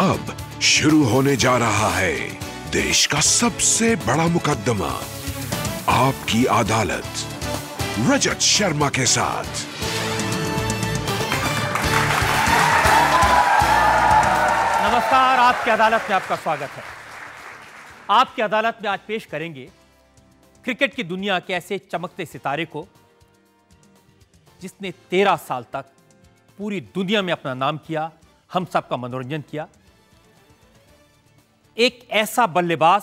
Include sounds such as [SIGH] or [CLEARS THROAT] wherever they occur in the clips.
अब शुरू होने जा रहा है देश का सबसे बड़ा मुकदमा आपकी अदालत रजत शर्मा के साथ नमस्कार आपकी अदालत में आपका स्वागत है आपकी अदालत में आज पेश करेंगे क्रिकेट की दुनिया के ऐसे चमकते सितारे को जिसने तेरह साल तक पूरी दुनिया में अपना नाम किया हम सबका मनोरंजन किया एक ऐसा बल्लेबाज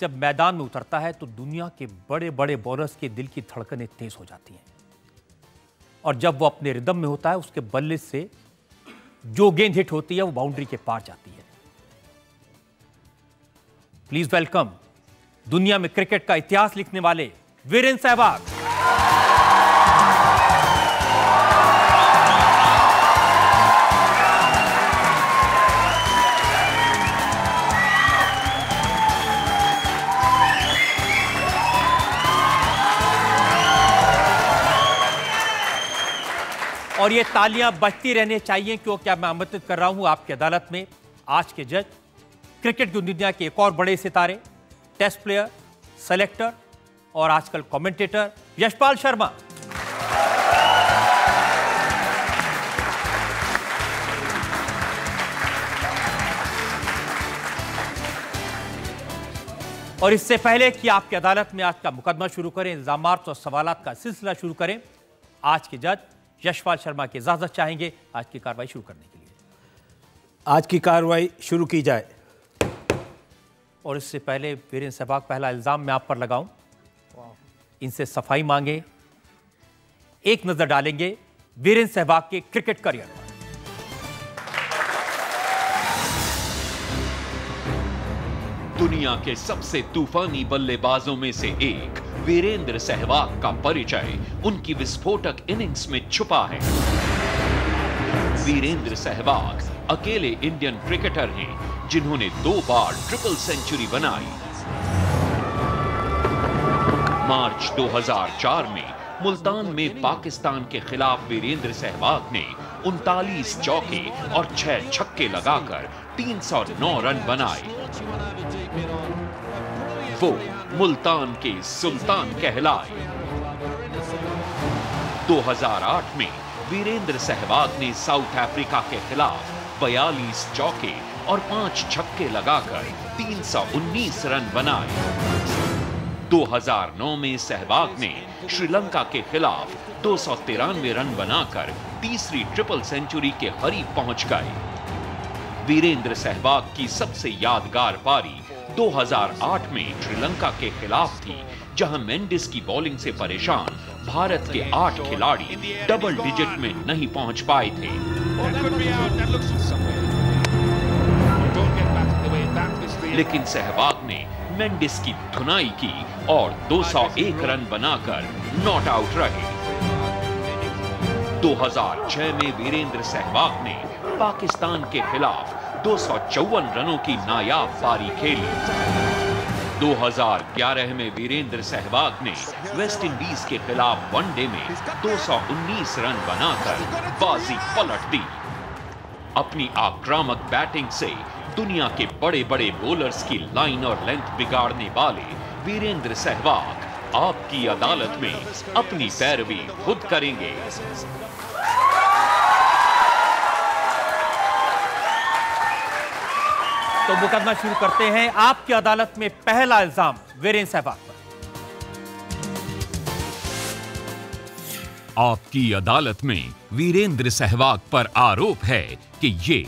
जब मैदान में उतरता है तो दुनिया के बड़े बड़े बॉलर्स के दिल की धड़कनें तेज हो जाती हैं और जब वो अपने रिदम में होता है उसके बल्ले से जो गेंद हिट होती है वो बाउंड्री के पार जाती है प्लीज वेलकम दुनिया में क्रिकेट का इतिहास लिखने वाले वीरेंद्र सहवाग और ये तालियां बजती रहने चाहिए क्योंकि मैं आमंत्रित कर रहा हूं आपकी अदालत में आज के जज क्रिकेट की दुनिया के एक और बड़े सितारे टेस्ट प्लेयर सेलेक्टर और आजकल कमेंटेटर यशपाल शर्मा और इससे पहले कि आपकी अदालत में आज का मुकदमा शुरू करें इल्जाम और सवाल का सिलसिला शुरू करें आज के जज यशपाल शर्मा की इजाज़त चाहेंगे आज की कार्रवाई शुरू करने के लिए आज की कार्रवाई शुरू की जाए और इससे पहले वीरेंद्र सहवाग पहला इल्ज़ाम मैं आप पर लगाऊं इनसे सफाई मांगे एक नज़र डालेंगे वीरेंद्र सहवाग के क्रिकेट करियर दुनिया के सबसे तूफानी बल्लेबाजों में से एक वीरेंद्र सहवाग का परिचय उनकी विस्फोटक इनिंग्स में छुपा है वीरेंद्र सहवाग अकेले इंडियन क्रिकेटर हैं जिन्होंने दो बार ट्रिपल सेंचुरी बनाई मार्च 2004 में मुल्तान में पाकिस्तान के खिलाफ वीरेंद्र सहवाग ने उनतालीस चौके और छह छक्के लगाकर 309 रन बनाए वो मुल्तान के सुल्तान कहलाए 2008 में वीरेंद्र सहवाग ने साउथ अफ्रीका के खिलाफ 42 चौके और पांच छक्के लगाकर 319 रन बनाए 2009 में सहवाग ने श्रीलंका के खिलाफ दो रन बनाकर तीसरी ट्रिपल सेंचुरी के हरी पहुंच गए वीरेंद्र सहवाग की सबसे यादगार पारी 2008 में श्रीलंका के खिलाफ थी जहां मेंडिस की बॉलिंग से परेशान भारत के आठ खिलाड़ी डबल डिजिट में नहीं पहुंच पाए थे लेकिन सहवाग ने मेंडिस की धुनाई की और 201 रन बनाकर नॉट आउट रहे 2006 में वीरेंद्र सहवाग ने पाकिस्तान के खिलाफ दो रनों की नायाब पारी खेली 2011 में वीरेंद्र सहवाग ने वेस्ट इंडीज के खिलाफ वनडे में 219 रन बनाकर बाजी पलट दी अपनी आक्रामक बैटिंग से दुनिया के बड़े बड़े बॉलर्स की लाइन और लेंथ बिगाड़ने वाले वीरेंद्र सहवाग आपकी अदालत में अपनी पैरवी खुद करेंगे तो मुकदमा शुरू करते हैं आपकी अदालत में पहला इल्जाम वीरेन सहवाग पर आपकी अदालत में वीरेंद्र सहवाग पर आरोप है कि ये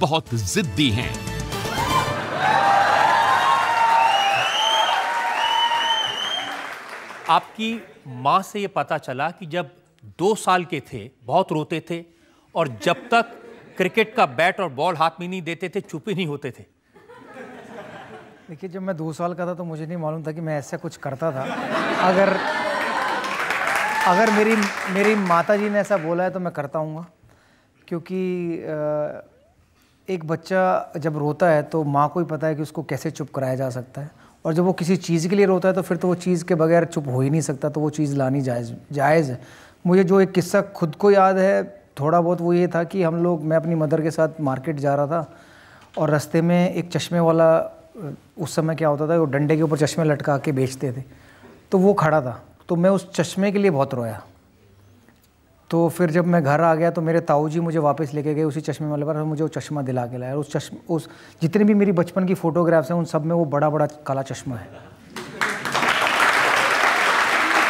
बहुत जिद्दी हैं। आपकी मां से ये पता चला कि जब दो साल के थे बहुत रोते थे और जब तक क्रिकेट का बैट और बॉल हाथ में नहीं देते थे चुप ही नहीं होते थे देखिए जब मैं दो साल का था तो मुझे नहीं मालूम था कि मैं ऐसा कुछ करता था अगर अगर मेरी मेरी माता जी ने ऐसा बोला है तो मैं करता हूँ क्योंकि एक बच्चा जब रोता है तो माँ को ही पता है कि उसको कैसे चुप कराया जा सकता है और जब वो किसी चीज़ के लिए रोता है तो फिर तो वो चीज़ के बगैर चुप हो ही नहीं सकता तो वो चीज़ लानी जायज़ जायज़ है मुझे जो एक किस्सा खुद को याद है थोड़ा बहुत वो ये था कि हम लोग मैं अपनी मदर के साथ मार्केट जा रहा था और रास्ते में एक चश्मे वाला उस समय क्या होता था वो डंडे के ऊपर चश्मे लटका के बेचते थे तो वो खड़ा था तो मैं उस चश्मे के लिए बहुत रोया तो फिर जब मैं घर आ गया तो मेरे ताऊ जी मुझे वापस लेके गए उसी चश्मे वाले पर मुझे वो चश्मा दिला के लाया उस चश्म उस जितने भी मेरी बचपन की फ़ोटोग्राफ्स हैं उन सब में वो बड़ा बड़ा काला चश्मा है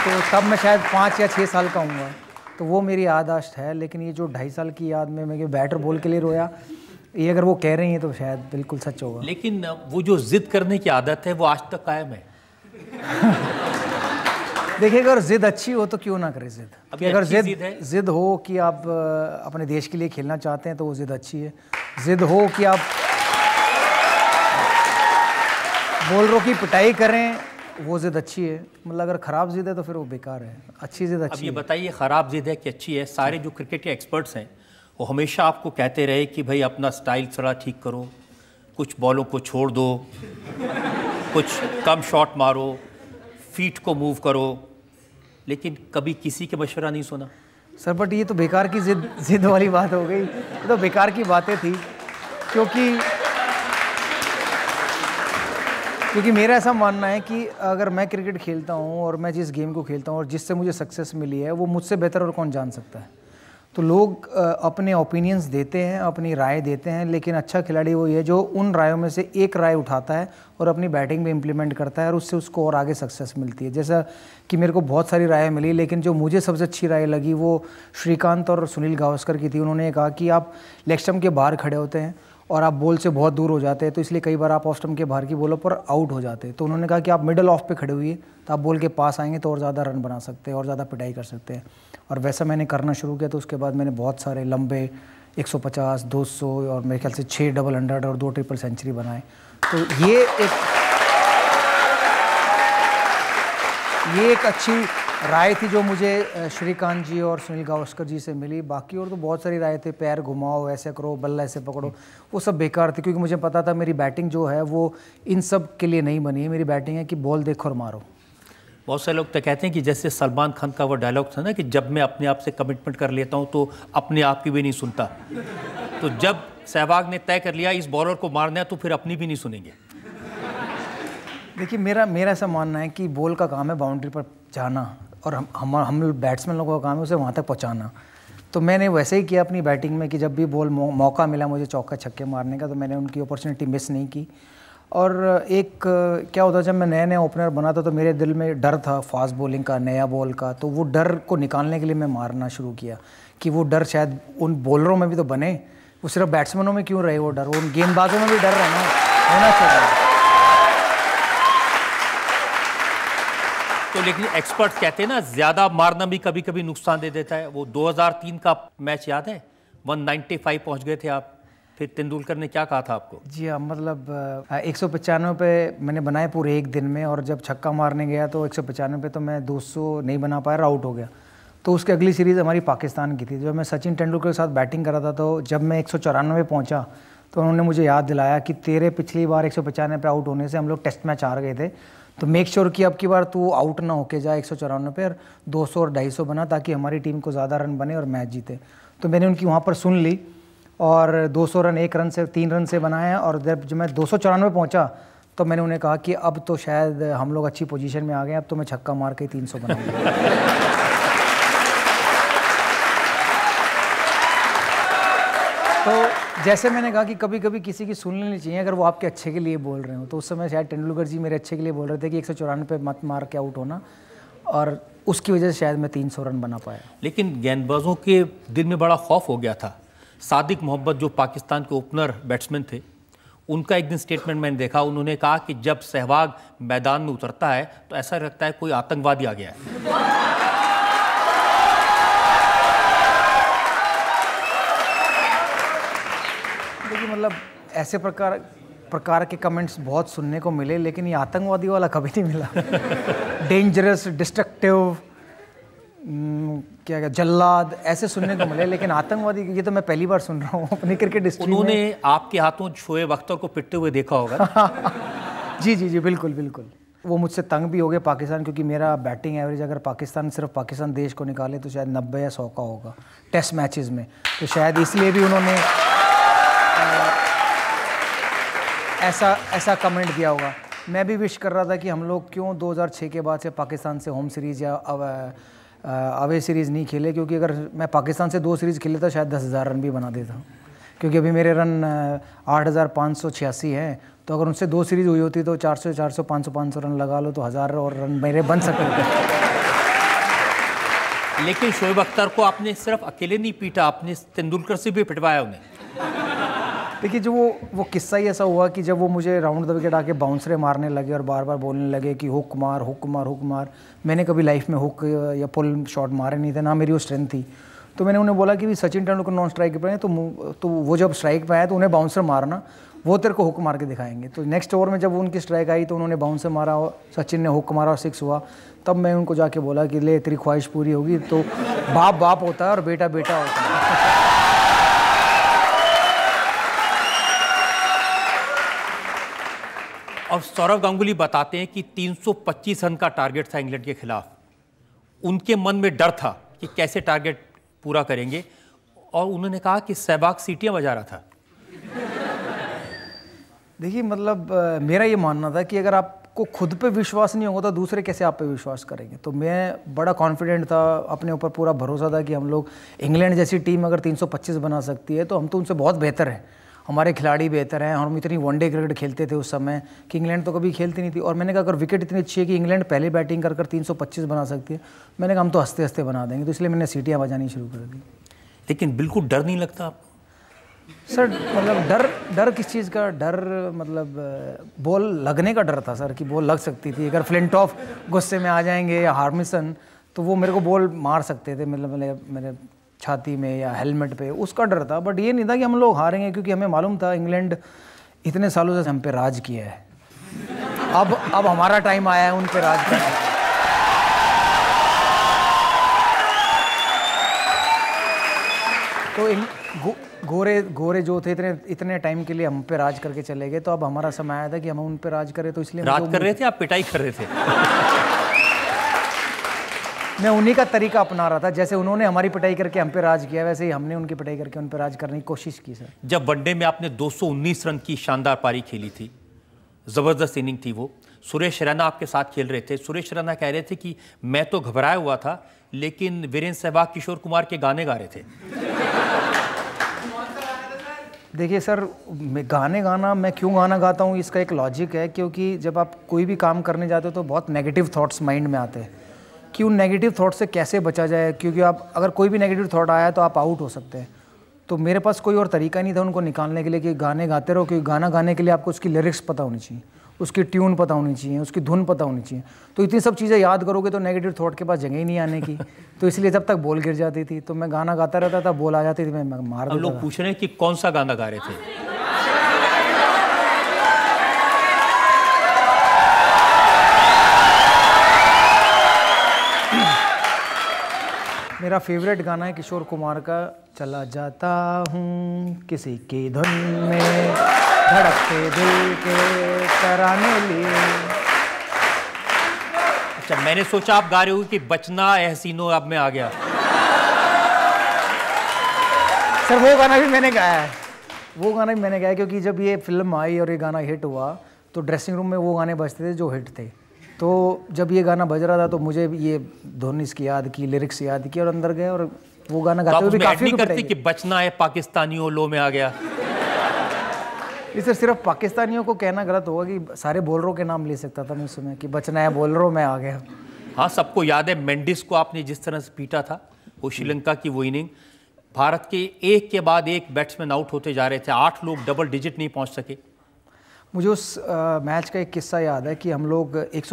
तो तब मैं शायद पाँच या छः साल का हूँ तो वो मेरी यादाश्त है लेकिन ये जो ढाई साल की याद में मैं बैटर बॉल के लिए रोया ये अगर वो कह रही हैं तो शायद बिल्कुल सच होगा लेकिन वो जो जिद करने की आदत है वो आज तक कायम है [LAUGHS] देखिए अगर जिद अच्छी हो तो क्यों ना करें जिद अभी अगर जिद जिद, जिद हो कि आप अपने देश के लिए खेलना चाहते हैं तो वो जिद अच्छी है जिद हो कि आप बोलरों की पिटाई करें वो जिद अच्छी है मतलब अगर ख़राब जिद है तो फिर वो बेकार है अच्छी जिद अच्छी अब ये बताइए ख़राब जिद है कि अच्छी है सारे जो क्रिकेट के एक्सपर्ट्स हैं वो हमेशा आपको कहते रहे कि भाई अपना स्टाइल थोड़ा ठीक करो कुछ बॉलों को छोड़ दो कुछ कम शॉट मारो फीट को मूव करो लेकिन कभी किसी के मशवरा नहीं सुना सर बट ये तो बेकार की जिद जिद वाली बात हो गई ये तो बेकार की बातें थी क्योंकि क्योंकि मेरा ऐसा मानना है कि अगर मैं क्रिकेट खेलता हूँ और मैं जिस गेम को खेलता हूँ और जिससे मुझे सक्सेस मिली है वो मुझसे बेहतर और कौन जान सकता है तो लोग अपने ओपिनियंस देते हैं अपनी राय देते हैं लेकिन अच्छा खिलाड़ी वो ये जो उन रायों में से एक राय उठाता है और अपनी बैटिंग में इम्प्लीमेंट करता है और उससे उसको और आगे सक्सेस मिलती है जैसा कि मेरे को बहुत सारी राय मिली लेकिन जो मुझे सबसे अच्छी राय लगी वो श्रीकांत और सुनील गावस्कर की थी उन्होंने कहा कि आप लेक्स्टम के बाहर खड़े होते हैं और आप बॉल से बहुत दूर हो जाते हैं तो इसलिए कई बार आप ऑफ स्टम्प के बाहर की बॉलों पर आउट हो जाते हैं तो उन्होंने कहा कि आप मिडल ऑफ पे खड़े हुए तो आप बॉल के पास आएंगे तो और ज़्यादा रन बना सकते हैं और ज़्यादा पिटाई कर सकते हैं और वैसा मैंने करना शुरू किया तो उसके बाद मैंने बहुत सारे लंबे 150, 200 और मेरे ख्याल से छः डबल हंड्रेड और दो ट्रिपल सेंचुरी बनाए तो ये एक ये एक अच्छी राय थी जो मुझे श्रीकांत जी और सुनील गावस्कर जी से मिली बाकी और तो बहुत सारी राय थे पैर घुमाओ ऐसे करो बल्ला ऐसे पकड़ो वो सब बेकार थी क्योंकि मुझे पता था मेरी बैटिंग जो है वो इन सब के लिए नहीं बनी है मेरी बैटिंग है कि बॉल देखो और मारो बहुत सारे लोग तो कहते हैं कि जैसे सलमान खान का वो डायलॉग था ना कि जब मैं अपने आप से कमिटमेंट कर लेता हूँ तो अपने आप की भी नहीं सुनता तो जब सहवाग ने तय कर लिया इस बॉलर को मारना है तो फिर अपनी भी नहीं सुनेंगे देखिए मेरा मेरा ऐसा मानना है कि बॉल का काम है बाउंड्री पर जाना और हम हम बैट्समैन लोगों का काम है उसे वहाँ तक पहुँचाना तो मैंने वैसे ही किया अपनी बैटिंग में कि जब भी बॉल मौका मिला मुझे चौका छक्के मारने का तो मैंने उनकी अपॉर्चुनिटी मिस नहीं की और एक क्या होता जब मैं नया नया ओपनर बना था तो मेरे दिल में डर था फास्ट बॉलिंग का नया बॉल का तो वो डर को निकालने के लिए मैं मारना शुरू किया कि वो डर शायद उन बॉलरों में भी तो बने वो सिर्फ बैट्समैनों में क्यों रहे वो डर उन गेंदबाजों में भी डर रहना होना चाहिए तो लेकिन एक्सपर्ट कहते हैं ना ज्यादा मारना भी कभी कभी नुकसान दे देता है वो 2003 का मैच याद है 195 पहुंच गए थे आप फिर तेंदुलकर ने क्या कहा था आपको जी हाँ मतलब एक सौ पचानवे पे मैंने बनाए पूरे एक दिन में और जब छक्का मारने गया तो एक सौ पचानवे पे तो मैं 200 नहीं बना पाया आउट हो गया तो उसके अगली सीरीज़ हमारी पाकिस्तान की थी जब मैं सचिन तेंदुलकर के साथ बैटिंग कर रहा था तो जब मैं एक सौ चौरानवे पहुँचा तो उन्होंने मुझे याद दिलाया कि तेरे पिछली बार एक सौ पचानवे पे आउट होने से हम लोग टेस्ट मैच हार गए थे तो मेक श्योर sure कि अब की बार तू आउट ना होके जाए एक सौ चौरानवे पे और दो सौ और ढाई सौ बना ताकि हमारी टीम को ज़्यादा रन बने और मैच जीते तो मैंने उनकी वहाँ पर सुन ली और 200 रन एक रन से तीन रन से बनाए और जब जब मैं दो सौ चौरानवे पहुँचा तो मैंने उन्हें कहा कि अब तो शायद हम लोग अच्छी पोजीशन में आ गए अब तो मैं छक्का मार के तीन सौ बनाऊंगा [LAUGHS] जैसे मैंने कहा कि कभी कभी किसी की सुन लेनी चाहिए अगर वो आपके अच्छे के लिए बोल रहे हो तो उस समय शायद तेंदुलकर जी मेरे अच्छे के लिए बोल रहे थे कि एक सौ चौरानवे मत मार के आउट होना और उसकी वजह से शायद मैं तीन सौ रन बना पाया लेकिन गेंदबाजों के दिल में बड़ा खौफ हो गया था सादिक मोहब्बत जो पाकिस्तान के ओपनर बैट्समैन थे उनका एक दिन स्टेटमेंट मैंने देखा उन्होंने कहा कि जब सहवाग मैदान में उतरता है तो ऐसा लगता है कोई आतंकवादी आ गया है कि मतलब ऐसे प्रकार प्रकार के कमेंट्स बहुत सुनने को मिले लेकिन ये आतंकवादी वाला कभी नहीं मिला डेंजरस [LAUGHS] डिस्ट्रक्टिव हम्म, क्या क्या जल्लाद ऐसे सुनने को मिले लेकिन आतंकवादी ये तो मैं पहली बार सुन रहा हूँ अपने क्रिकेट उन्होंने आपके हाथों छुए वक्तों को पिटते हुए देखा होगा [LAUGHS] जी जी जी बिल्कुल बिल्कुल वो मुझसे तंग भी हो गए पाकिस्तान क्योंकि मेरा बैटिंग एवरेज अगर पाकिस्तान सिर्फ पाकिस्तान देश को निकाले तो शायद नब्बे या सौ का होगा टेस्ट मैचेस में तो शायद इसलिए भी उन्होंने ऐसा ऐसा कमेंट दिया होगा मैं भी विश कर रहा था कि हम लोग क्यों 2006 के बाद से पाकिस्तान से होम सीरीज़ या अवे सीरीज़ नहीं खेले क्योंकि अगर मैं पाकिस्तान से दो सीरीज़ खेले तो शायद दस हज़ार रन भी बना देता क्योंकि अभी मेरे रन आठ हज़ार पाँच सौ छियासी हैं तो अगर उनसे दो सीरीज़ हुई होती तो चार सौ चार सौ पाँच सौ पाँच सौ रन लगा लो तो हज़ार और रन मेरे बन सकते थे लेकिन शोएब अख्तर को आपने सिर्फ अकेले नहीं पीटा आपने तेंदुलकर से भी पिटवाया उन्हें देखिए जो वो वो किस्सा ही ऐसा हुआ कि जब वो मुझे राउंड द विकेट आके बाउंसरे मारने लगे और बार बार बोलने लगे कि हुक मार हुक मार हुक मार मैंने कभी लाइफ में हुक या पुल शॉट मारे नहीं थे ना मेरी वो स्ट्रेंथ थी तो मैंने उन्हें बोला कि सचिन तेंदुलकर नॉन स्ट्राइक पर आए तो तो वो जब स्ट्राइक पर आया तो उन्हें बाउंसर मारना वो तेरे को हुक मार के दिखाएंगे तो नेक्स्ट ओवर में जब उनकी स्ट्राइक आई तो उन्होंने बाउंसर मारा और सचिन ने हुक मारा और सिक्स हुआ तब मैं उनको जाके बोला कि ले तेरी ख्वाहिश पूरी होगी तो बाप बाप होता है और बेटा बेटा होता है और सौरव गांगुली बताते हैं कि 325 रन का टारगेट था इंग्लैंड के खिलाफ उनके मन में डर था कि कैसे टारगेट पूरा करेंगे और उन्होंने कहा कि सहबाग सीटियाँ बजा रहा था देखिए मतलब मेरा ये मानना था कि अगर आपको खुद पे विश्वास नहीं होगा तो दूसरे कैसे आप पे विश्वास करेंगे तो मैं बड़ा कॉन्फिडेंट था अपने ऊपर पूरा भरोसा था कि हम लोग इंग्लैंड जैसी टीम अगर 325 बना सकती है तो हम तो उनसे बहुत बेहतर हैं हमारे खिलाड़ी बेहतर हैं और हम इतनी वनडे क्रिकेट खेलते थे उस समय कि इंग्लैंड तो कभी खेलती नहीं थी और मैंने कहा अगर विकेट इतनी अच्छी है कि इंग्लैंड पहले बैटिंग कर कर तीन बना सकती है मैंने कहा हम तो हंसते हंसते बना देंगे तो इसलिए मैंने सीटियाँ बजानी शुरू कर दी लेकिन बिल्कुल डर नहीं लगता आपको सर मतलब डर डर किस चीज़ का डर मतलब बॉल लगने का डर था सर कि बॉल लग सकती थी अगर फ्लिंट ऑफ गुस्से में आ जाएंगे या हार्मिसन तो वो मेरे को बॉल मार सकते थे मतलब मेरे मेरे छाती में या हेलमेट पे उसका डर था बट ये नहीं था कि हम लोग हारेंगे क्योंकि हमें मालूम था इंग्लैंड इतने सालों से हम पे राज किया है अब अब हमारा टाइम आया है उन पे राज करने तो इन, गो, गोरे गोरे जो थे इतने इतने टाइम के लिए हम पे राज करके चले गए तो अब हमारा समय आया था कि हम उन पे राज करें तो इसलिए राज कर रहे थे आप पिटाई कर रहे थे मैं उन्हीं का तरीका अपना रहा था जैसे उन्होंने हमारी पिटाई करके हम पे राज किया वैसे ही हमने उनकी पिटाई करके उन पर राज करने की कोशिश की सर जब वनडे में आपने 219 रन की शानदार पारी खेली थी ज़बरदस्त इनिंग थी वो सुरेश रैना आपके साथ खेल रहे थे सुरेश रैना कह रहे थे कि मैं तो घबराया हुआ था लेकिन वीरेंद्र सहवाग किशोर कुमार के गाने गा रहे थे देखिए सर मैं गाने गाना मैं क्यों गाना गाता हूँ इसका एक लॉजिक है क्योंकि जब आप कोई भी काम करने जाते हो तो बहुत नेगेटिव थॉट्स माइंड में आते हैं कि उन नेगेटिव थाट से कैसे बचा जाए क्योंकि आप अगर कोई भी नेगेटिव थाट आया तो आप आउट हो सकते हैं तो मेरे पास कोई और तरीका नहीं था उनको निकालने के लिए कि गाने गाते रहो क्योंकि गाना गाने के लिए आपको उसकी लिरिक्स पता होनी चाहिए उसकी ट्यून पता होनी चाहिए उसकी धुन पता होनी चाहिए तो इतनी सब चीज़ें याद करोगे तो नेगेटिव थॉट के पास जगह ही नहीं आने की तो इसलिए जब तक बोल गिर जाती थी तो मैं गाना गाता रहता था बोल आ जाती थी मैं मार लोग पूछ रहे हैं कि कौन सा गाना गा रहे थे मेरा फेवरेट गाना है किशोर कुमार का चला जाता हूँ किसी के धुन में धड़कते दिल के कराने लिए अच्छा मैंने सोचा आप गा रहे हो कि बचना एहसीनो अब मैं आ गया सर वो गाना भी मैंने गाया है वो गाना भी मैंने गाया क्योंकि जब ये फिल्म आई और ये गाना हिट हुआ तो ड्रेसिंग रूम में वो गाने बजते थे जो हिट थे तो जब ये गाना बज रहा था तो मुझे ये धोनी इसकी याद की लिरिक्स याद की और अंदर गए और वो गाना तो गाते तो भी काफी करती कि बचना है पाकिस्तानियों लो में आ गया [LAUGHS] सर सिर्फ पाकिस्तानियों को कहना गलत होगा कि सारे बॉलरों के नाम ले सकता था मैं उसमें कि बचना है बॉलरों में आ गया हाँ सबको याद है मेंडिस को आपने जिस तरह से पीटा था वो श्रीलंका की वो इनिंग भारत के एक के बाद एक बैट्समैन आउट होते जा रहे थे आठ लोग डबल डिजिट नहीं पहुंच सके मुझे उस मैच का एक किस्सा याद है कि हम लोग एक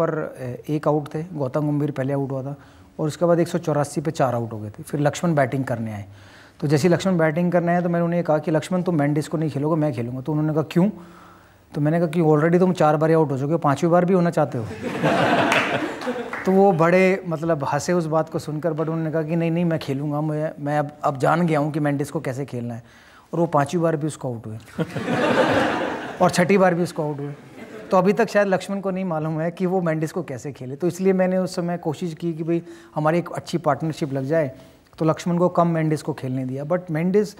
पर एक आउट थे गौतम गंभीर पहले आउट हुआ था और उसके बाद एक पे चार आउट हो गए थे फिर लक्ष्मण बैटिंग करने आए तो जैसे लक्ष्मण बैटिंग करने आए तो मैंने उन्हें कहा कि लक्ष्मण तुम मैंडिस को नहीं खेलोगे मैं खेलूँगा तो उन्होंने कहा क्यों तो मैंने कहा कि ऑलरेडी तुम चार बार आउट हो चुके हो पाँचवीं बार भी होना चाहते हो [LAUGHS] तो वो बड़े मतलब हंसे उस बात को सुनकर बट उन्होंने कहा कि नहीं नहीं मैं खेलूँगा मैं मैं अब अब जान गया हूँ कि मैंडिस को कैसे खेलना है और वो पाँचवीं बार भी उसको आउट हुए और छठी बार भी उसको आउट हुए तो अभी तक शायद लक्ष्मण को नहीं मालूम है कि वो मैंडिस को कैसे खेले तो इसलिए मैंने उस समय कोशिश की कि भाई हमारी एक अच्छी पार्टनरशिप लग जाए तो लक्ष्मण को कम मैंडिस को खेलने दिया बट मैंडिस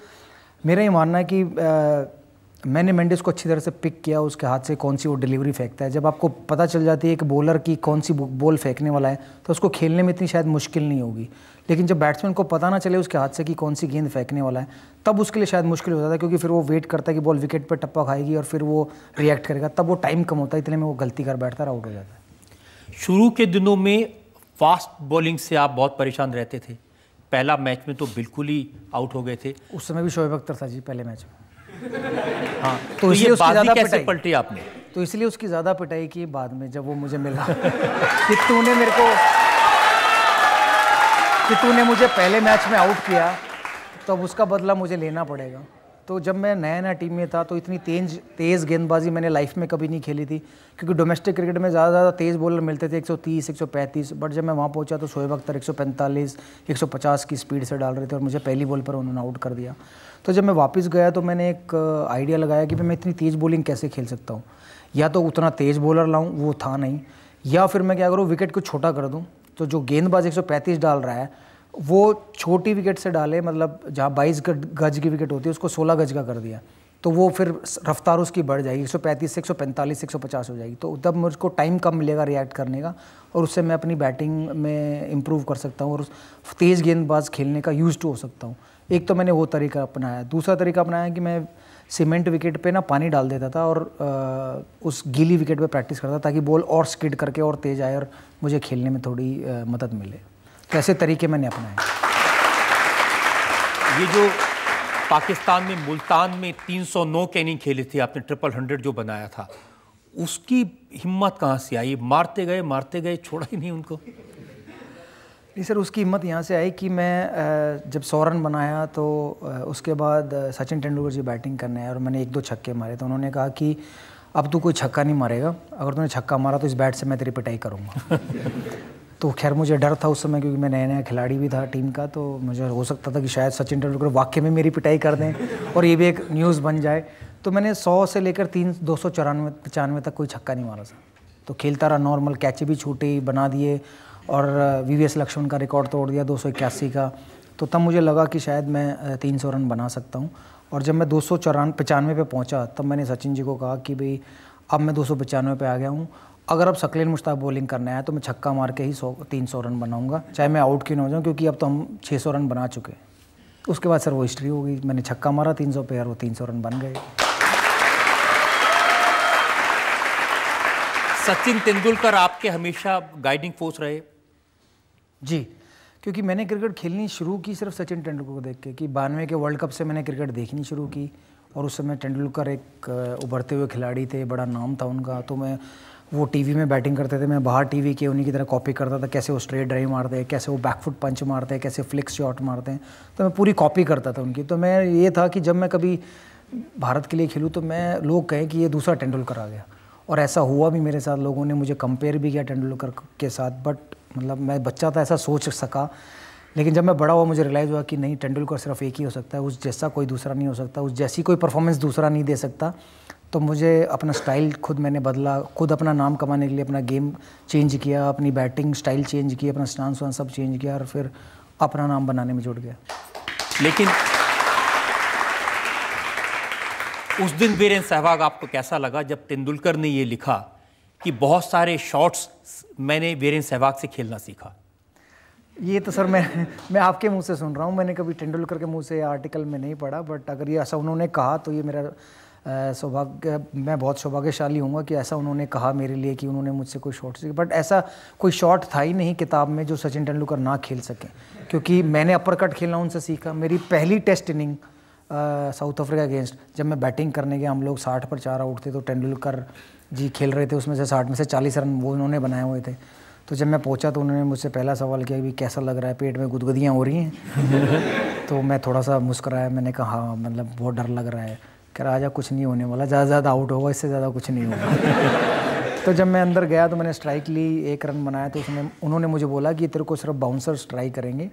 मेरा ये मानना है कि आ, मैंने मेंडिस को अच्छी तरह से पिक किया उसके हाथ से कौन सी वो डिलीवरी फेंकता है जब आपको पता चल जाती है कि बॉलर की कौन सी बॉल फेंकने वाला है तो उसको खेलने में इतनी शायद मुश्किल नहीं होगी लेकिन जब बैट्समैन को पता ना चले उसके हाथ से कि कौन सी गेंद फेंकने वाला है तब उसके लिए शायद मुश्किल हो जाता है क्योंकि फिर वो वेट करता है कि बॉल विकेट पर टप्पा खाएगी और फिर वो रिएक्ट करेगा तब वो टाइम कम होता है इतने में वो गलती कर बैठता है आउट हो जाता है शुरू के दिनों में फास्ट बॉलिंग से आप बहुत परेशान रहते थे पहला मैच में तो बिल्कुल ही आउट हो गए थे उस समय भी शोएब अख्तर था जी पहले मैच में हाँ तो, तो इसलिए उसकी ज़्यादा पिटाई पलटी आपने तो इसलिए उसकी ज़्यादा पिटाई की बाद में जब वो मुझे मिला कि तूने मेरे को कि तूने मुझे पहले मैच में आउट किया तो अब उसका बदला मुझे लेना पड़ेगा तो जब मैं नया नया टीम में था तो इतनी तेज तेज़ गेंदबाजी मैंने लाइफ में कभी नहीं खेली थी क्योंकि डोमेस्टिक क्रिकेट में ज़्यादा ज़्यादा तेज़ बॉलर मिलते थे 130 135 बट जब मैं वहाँ पहुँचा तो शोएब अख्तर 145 150 की स्पीड से डाल रहे थे और मुझे पहली बॉल पर उन्होंने आउट कर दिया तो जब मैं वापस गया तो मैंने एक आइडिया लगाया कि मैं इतनी तेज़ बॉलिंग कैसे खेल सकता हूँ या तो उतना तेज़ बॉलर लाऊँ वो था नहीं या फिर मैं क्या करूँ विकेट को छोटा कर दूँ तो जो गेंदबाज एक डाल रहा है वो छोटी विकेट से डाले मतलब जहाँ बाईस गज की विकेट होती है उसको सोलह गज का कर दिया तो वो फिर रफ्तार उसकी बढ़ जाएगी 135 से 145 से 150 हो जाएगी तो तब मुझको टाइम कम मिलेगा रिएक्ट करने का और उससे मैं अपनी बैटिंग में इम्प्रूव कर सकता हूँ और तेज़ गेंदबाज खेलने का यूज टू हो सकता हूँ एक तो मैंने वो तरीका अपनाया दूसरा तरीका अपनाया कि मैं सीमेंट विकेट पे ना पानी डाल देता था और आ, उस गीली विकेट पे प्रैक्टिस करता ताकि बॉल और स्किड करके और तेज़ आए और मुझे खेलने में थोड़ी आ, मदद मिले तो ऐसे तरीके मैंने अपनाए ये जो पाकिस्तान में मुल्तान में 309 नौ कैनिंग खेली थी आपने ट्रिपल हंड्रेड जो बनाया था उसकी हिम्मत कहाँ से आई मारते गए मारते गए छोड़ा ही नहीं उनको जी सर उसकी हिम्मत यहाँ से आई कि मैं जब सौ रन बनाया तो उसके बाद सचिन तेंदुलकर जी बैटिंग करने आए और मैंने एक दो छक्के मारे तो उन्होंने कहा कि अब तू कोई छक्का नहीं मारेगा अगर तूने छक्का मारा तो इस बैट से मैं तेरी पिटाई करूँगा [LAUGHS] तो खैर मुझे डर था उस समय क्योंकि मैं नया नया खिलाड़ी भी था टीम का तो मुझे हो सकता था कि शायद सचिन तेंदुलकर वाक्य में मेरी पिटाई कर दें और ये भी एक न्यूज़ बन जाए तो मैंने सौ से लेकर तीन दो सौ चौरानवे पचानवे तक कोई छक्का नहीं मारा सर तो खेलता रहा नॉर्मल कैचे भी छूटे बना दिए और वी वी लक्ष्मण का रिकॉर्ड तोड़ दिया दो का तो तब मुझे लगा कि शायद मैं 300 रन बना सकता हूँ और जब मैं दो सौ चौरान पचानवे पर पहुँचा तब मैंने सचिन जी को कहा कि भाई अब मैं दो सौ पचानवे पर आ गया हूँ अगर अब सकलेन मुश्ताक बॉलिंग करने आया तो मैं छक्का मार के ही सौ तीन सौ रन बनाऊँगा चाहे मैं आउट क्यों ना हो जाऊँ क्योंकि अब तो हम छः सौ रन बना चुके उसके बाद सर वो हिस्ट्री हो गई मैंने छक्का मारा तीन सौ पेयर वो तीन सौ रन बन गए सचिन तेंदुलकर आपके हमेशा गाइडिंग फोर्स रहे जी क्योंकि मैंने क्रिकेट खेलनी शुरू की सिर्फ सचिन तेंदुलकर को देख के कि बानवे के वर्ल्ड कप से मैंने क्रिकेट देखनी शुरू की और उस समय तेंदुलकर एक उभरते हुए खिलाड़ी थे बड़ा नाम था उनका तो मैं वो टीवी में बैटिंग करते थे मैं बाहर टीवी के उन्हीं की तरह कॉपी करता था कैसे वो स्ट्रेट ड्राइव मारते हैं कैसे वो बैकफुट पंच मारते हैं कैसे फ्लिक्स शॉट मारते हैं तो मैं पूरी कॉपी करता था उनकी तो मैं ये था कि जब मैं कभी भारत के लिए खेलूँ तो मैं लोग कहें कि ये दूसरा तेंदुलकर आ गया और ऐसा हुआ भी मेरे साथ लोगों ने मुझे कंपेयर भी किया तेंदुलकर के साथ बट मतलब मैं बच्चा था ऐसा सोच सका लेकिन जब मैं बड़ा हुआ मुझे रियलाइज़ हुआ कि नहीं तेंदुलकर सिर्फ एक ही हो सकता है उस जैसा कोई दूसरा नहीं हो सकता उस जैसी कोई परफॉर्मेंस दूसरा नहीं दे सकता तो मुझे अपना स्टाइल खुद मैंने बदला खुद अपना नाम कमाने के लिए अपना गेम चेंज किया अपनी बैटिंग स्टाइल चेंज किया अपना स्टांस वांस सब चेंज किया और फिर अपना नाम बनाने में जुट गया लेकिन उस दिन वीरेंद्र सहवाग आपको कैसा लगा जब तेंदुलकर ने ये लिखा कि बहुत सारे शॉट्स मैंने वीरेन सहवाग से खेलना सीखा ये तो सर मैं मैं आपके मुंह से सुन रहा हूँ मैंने कभी तेंदुलकर के मुंह से आर्टिकल में नहीं पढ़ा बट अगर ये ऐसा उन्होंने कहा तो ये मेरा सौभाग्य मैं बहुत सौभाग्यशाली हूँ कि ऐसा उन्होंने कहा मेरे लिए कि उन्होंने मुझसे कोई शॉट सीखे बट ऐसा कोई शॉट था ही नहीं किताब में जो सचिन तेंदुलकर ना खेल सकें क्योंकि मैंने अपर कट खेलना उनसे सीखा मेरी पहली test inning South Africa against जब मैं बैटिंग करने गया हम लोग साठ पर चार आउट थे तो तेंदुलकर जी खेल रहे थे उसमें से साठ में से चालीस रन वो उन्होंने बनाए हुए थे तो जब मैं पहुंचा तो उन्होंने मुझसे पहला सवाल किया कि कैसा लग रहा है पेट में गुदगुदियाँ हो रही हैं [LAUGHS] तो मैं थोड़ा सा मुस्कराया मैंने कहा हाँ मतलब बहुत डर लग रहा है कह रहा आजा कुछ नहीं होने वाला ज़्यादा से ज़्यादा आउट होगा इससे ज़्यादा कुछ नहीं होगा [LAUGHS] तो जब मैं अंदर गया तो मैंने स्ट्राइक ली एक रन बनाया तो उसमें उन्होंने मुझे बोला कि तेरे को सिर्फ बाउंसर स्ट्राइक करेंगे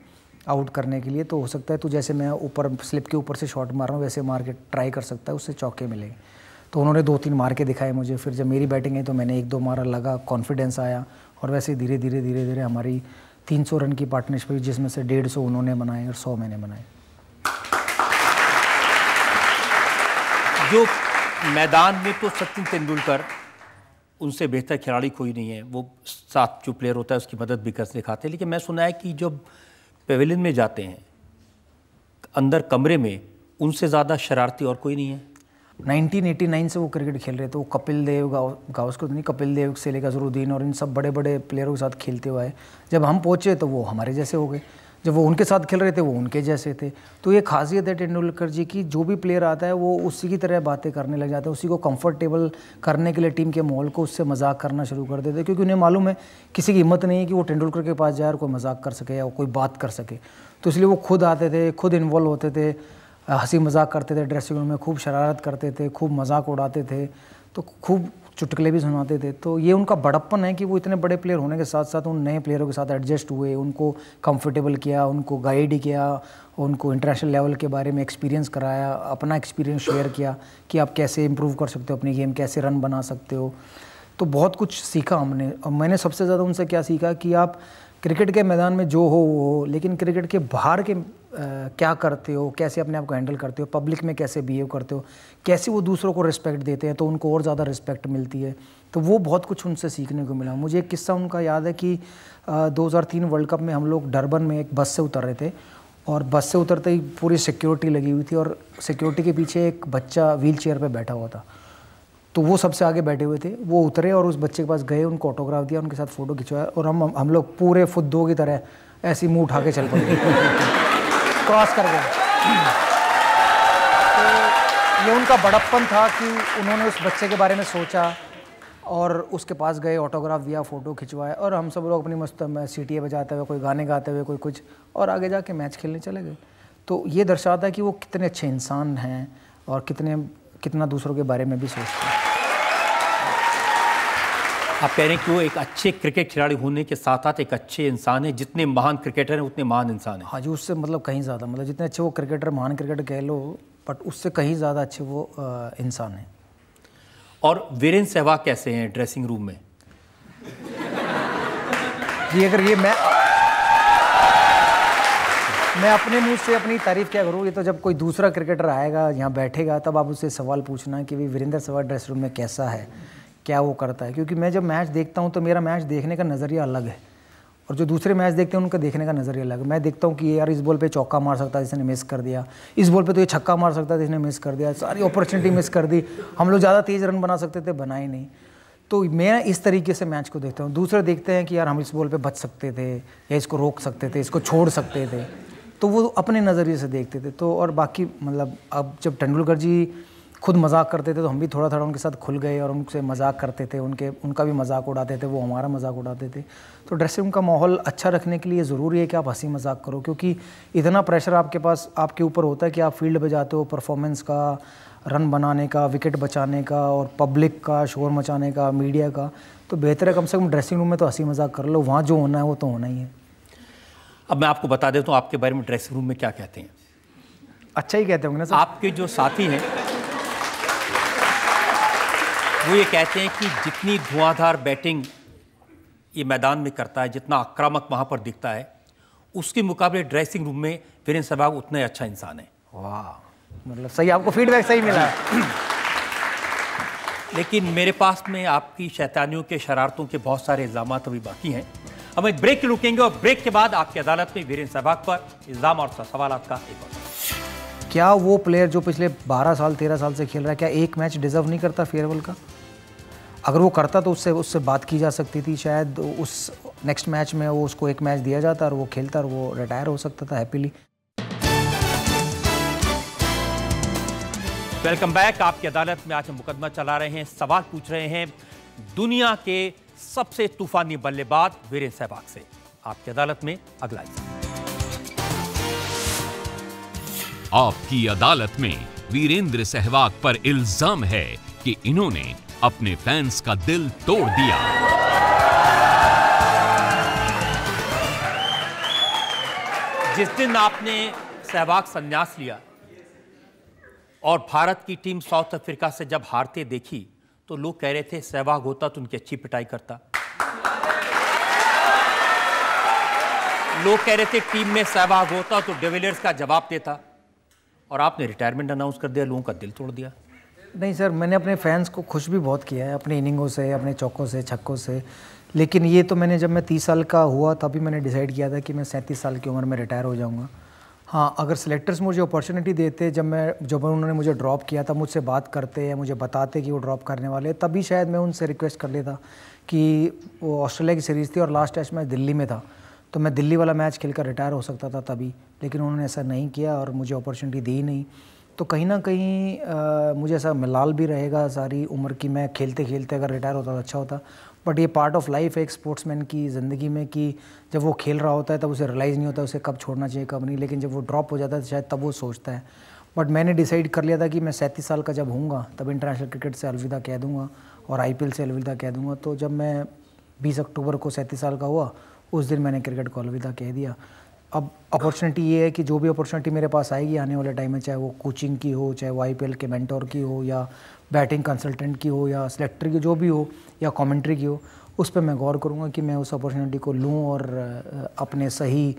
आउट करने के लिए तो हो सकता है तो जैसे मैं ऊपर स्लिप के ऊपर से शॉट मार रहा हूँ वैसे मार के ट्राई कर सकता है उससे चौके मिलेंगे तो उन्होंने दो तीन मार के दिखाए मुझे फिर जब मेरी बैटिंग है तो मैंने एक दो मारा लगा कॉन्फिडेंस आया और वैसे धीरे धीरे धीरे धीरे हमारी 300 रन की पार्टनरशिप हुई जिसमें से डेढ़ सौ उन्होंने बनाए और सौ मैंने बनाए जो मैदान में तो सचिन तेंदुलकर उनसे बेहतर खिलाड़ी कोई नहीं है वो साथ जो प्लेयर होता है उसकी मदद भी कर दिखाते हैं लेकिन मैं सुना है कि जब पेविलियन में जाते हैं अंदर कमरे में उनसे ज़्यादा शरारती और कोई नहीं है 1989 से वो क्रिकेट खेल रहे थे वो कपिल देव गाव को नहीं कपिल देव से लेकर जरूद्दीन और इन सब बड़े बड़े प्लेयरों के साथ खेलते हुए जब हम पहुँचे तो वो हमारे जैसे हो गए जब वो उनके साथ खेल रहे थे वो उनके जैसे थे तो ये खासियत है तेंदुलकर जी की जो भी प्लेयर आता है वो उसी की तरह बातें करने लग जाते हैं उसी को कंफर्टेबल करने के लिए टीम के माहौल को उससे मजाक करना शुरू कर देते हैं क्योंकि उन्हें मालूम है किसी की हिम्मत नहीं है कि वो तेंदुलकर के पास जाए और कोई मजाक कर सके या कोई बात कर सके तो इसलिए वो खुद आते थे खुद इन्वॉल्व होते थे हंसी मजाक करते थे ड्रेसिंग रूम में खूब शरारत करते थे खूब मजाक उड़ाते थे तो खूब चुटकले भी सुनाते थे तो ये उनका बड़प्पन है कि वो इतने बड़े प्लेयर होने के साथ साथ उन नए प्लेयरों के साथ एडजस्ट हुए उनको कंफर्टेबल किया उनको गाइड किया उनको इंटरनेशनल लेवल के बारे में एक्सपीरियंस कराया अपना एक्सपीरियंस शेयर किया कि आप कैसे इम्प्रूव कर सकते हो अपनी गेम कैसे रन बना सकते हो तो बहुत कुछ सीखा हमने और मैंने सबसे ज़्यादा उनसे क्या सीखा कि आप क्रिकेट के मैदान में जो हो वो हो लेकिन क्रिकेट के बाहर के आ, क्या करते हो कैसे अपने आप को हैंडल करते हो पब्लिक में कैसे बिहेव करते हो कैसे वो दूसरों को रिस्पेक्ट देते हैं तो उनको और ज़्यादा रिस्पेक्ट मिलती है तो वो बहुत कुछ उनसे सीखने को मिला मुझे एक किस्सा उनका याद है कि दो वर्ल्ड कप में हम लोग डरबन में एक बस से उतर रहे थे और बस से उतरते ही पूरी सिक्योरिटी लगी हुई थी और सिक्योरिटी के पीछे एक बच्चा व्हील चेयर पर बैठा हुआ था तो वो सबसे आगे बैठे हुए थे वो उतरे और उस बच्चे के पास गए उनको ऑटोग्राफ दिया उनके साथ फ़ोटो खिंचवाया और हम हम लोग पूरे फुद्दों की तरह ऐसी मुँह उठा के चल पड़े क्रॉस [LAUGHS] कर गए तो ये उनका बड़प्पन था कि उन्होंने उस बच्चे के बारे में सोचा और उसके पास गए ऑटोग्राफ दिया फ़ोटो खिंचवाया और हम सब लोग अपनी मस्त सीटी बजाते हुए कोई गाने गाते हुए कोई कुछ और आगे जाके मैच खेलने चले गए तो ये दर्शाता है कि वो कितने अच्छे इंसान हैं और कितने कितना दूसरों के बारे में भी सोचते हैं आप कह रहे हैं कि वो एक अच्छे क्रिकेट खिलाड़ी होने के साथ साथ एक अच्छे इंसान है जितने महान क्रिकेटर हैं उतने महान इंसान हैं हाँ जी उससे मतलब कहीं ज़्यादा मतलब जितने अच्छे वो क्रिकेटर महान क्रिकेटर कह लो बट उससे कहीं ज़्यादा अच्छे वो इंसान हैं और वीरेंद्र सहवाग कैसे हैं ड्रेसिंग रूम में जी अगर ये मैं मैं अपने मुंह से अपनी तारीफ क्या करूँ ये तो जब कोई दूसरा क्रिकेटर आएगा यहाँ बैठेगा तब आप उससे सवाल पूछना कि वीरेंद्र सहवाग ड्रेस रूम में कैसा है क्या वो करता है क्योंकि मैं जब मैच देखता हूँ तो मेरा मैच देखने का नज़रिया अलग है और जो दूसरे मैच देखते हैं उनका देखने का नज़रिया अलग है मैं देखता हूँ कि यार इस बॉल पे चौका मार सकता है इसने मिस कर दिया इस बॉल पे तो ये छक्का मार सकता था इसने मिस कर दिया सारी अपॉर्चुनिटी मिस कर दी हम लोग ज़्यादा तेज़ रन बना सकते थे बना ही नहीं तो मैं इस तरीके से मैच को देखता हूँ दूसरे देखते हैं कि यार हम इस बॉल पर बच सकते थे या इसको रोक सकते थे इसको छोड़ सकते थे तो वो अपने नज़रिए से देखते थे तो और बाकी मतलब अब जब तेंडुलकर जी खुद मजाक करते थे तो हम भी थोड़ा थोड़ा उनके साथ खुल गए और उनसे मजाक करते थे उनके उनका भी मजाक उड़ाते थे वो हमारा मजाक उड़ाते थे तो ड्रेसिंग रूम का माहौल अच्छा रखने के लिए ज़रूरी है कि आप हंसी मजाक करो क्योंकि इतना प्रेशर आपके पास आपके ऊपर होता है कि आप फील्ड पर जाते हो परफॉर्मेंस का रन बनाने का विकेट बचाने का और पब्लिक का शोर मचाने का मीडिया का तो बेहतर है कम से कम ड्रेसिंग रूम में तो हंसी मजाक कर लो वहाँ जो होना है वो तो होना ही है अब मैं आपको बता देता हूँ आपके बारे में ड्रेसिंग रूम में क्या कहते हैं अच्छा ही कहते होंगे ना सर आपके जो साथी हैं वो ये कहते हैं कि जितनी धुआंधार बैटिंग ये मैदान में करता है जितना आक्रामक वहाँ पर दिखता है उसके मुकाबले ड्रेसिंग रूम में वीरेंद्र सहवाग उतना ही अच्छा इंसान है वाह मतलब सही आपको फीडबैक सही मिला [CLEARS THROAT] लेकिन मेरे पास में आपकी शैतानियों के शरारतों के बहुत सारे इल्ज़ाम अभी बाकी हैं हम एक ब्रेक रुकेंगे और ब्रेक के बाद आपकी अदालत में वीरेंद्र सहवाग पर इल्ज़ाम और सवाल का एक और क्या वो प्लेयर जो पिछले 12 साल 13 साल से खेल रहा है क्या एक मैच डिजर्व नहीं करता फेयरवेल का अगर वो करता तो उससे उससे बात की जा सकती थी शायद उस नेक्स्ट मैच में वो उसको एक मैच दिया जाता और वो खेलता और वो रिटायर हो सकता था हैप्पीली वेलकम बैक आपकी अदालत में आज हम मुकदमा चला रहे हैं सवाल पूछ रहे हैं दुनिया के सबसे तूफानी बल्लेबाज वीरेंद्र सहवाग से आपकी अदालत में अगला आपकी अदालत में वीरेंद्र सहवाग पर इल्जाम है कि इन्होंने अपने फैंस का दिल तोड़ दिया जिस दिन आपने सहवाग संन्यास लिया और भारत की टीम साउथ अफ्रीका से जब हारते देखी तो लोग कह रहे थे सहवाग होता तो उनकी अच्छी पिटाई करता लोग कह रहे थे टीम में सहवाग होता तो डिविलियर्स का जवाब देता और आपने रिटायरमेंट अनाउंस कर दिया लोगों का दिल तोड़ दिया नहीं सर मैंने अपने फैंस को खुश भी बहुत किया है अपने इनिंगों से अपने चौकों से छक्कों से लेकिन ये तो मैंने जब मैं तीस साल का हुआ तभी मैंने डिसाइड किया था कि मैं सैंतीस साल की उम्र में रिटायर हो जाऊँगा हाँ अगर सेलेक्टर्स मुझे अपॉर्चुनिटी देते जब मैं जब उन्होंने मुझे ड्रॉप किया था मुझसे बात करते या मुझे बताते कि वो ड्रॉप करने वाले तभी शायद मैं उनसे रिक्वेस्ट कर लेता कि वो ऑस्ट्रेलिया की सीरीज़ थी और लास्ट टेस्ट मैच दिल्ली में था तो मैं दिल्ली वाला मैच खेलकर रिटायर हो सकता था तभी लेकिन उन्होंने ऐसा नहीं किया और मुझे अपॉर्चुनिटी दी ही नहीं तो कहीं ना कहीं आ, मुझे ऐसा मिलाल भी रहेगा सारी उम्र की मैं खेलते खेलते अगर रिटायर होता तो अच्छा होता बट ये पार्ट ऑफ लाइफ है एक स्पोर्ट्समैन की ज़िंदगी में कि जब वो खेल रहा होता है तब उसे रियलाइज़ नहीं होता उसे कब छोड़ना चाहिए कब नहीं लेकिन जब वो ड्रॉप हो जाता है तो शायद तब वो सोचता है बट मैंने डिसाइड कर लिया था कि मैं सैंतीस साल का जब हूँगा तब इंटरनेशनल क्रिकेट से अलविदा कह दूँगा और आई से अलविदा कह दूँगा तो जब मैं बीस अक्टूबर को सैंतीस साल का हुआ उस दिन मैंने क्रिकेट को अलविदा कह दिया अब अपॉर्चुनिटी ये है कि जो भी अपॉर्चुनिटी मेरे पास आएगी आने वाले टाइम में चाहे वो कोचिंग की हो चाहे वो आई के मेंटोर की हो या बैटिंग कंसल्टेंट की हो या सिलेक्टर की जो भी हो या कमेंट्री की हो उस पर मैं गौर करूँगा कि मैं उस अपॉर्चुनिटी को लूँ और अपने सही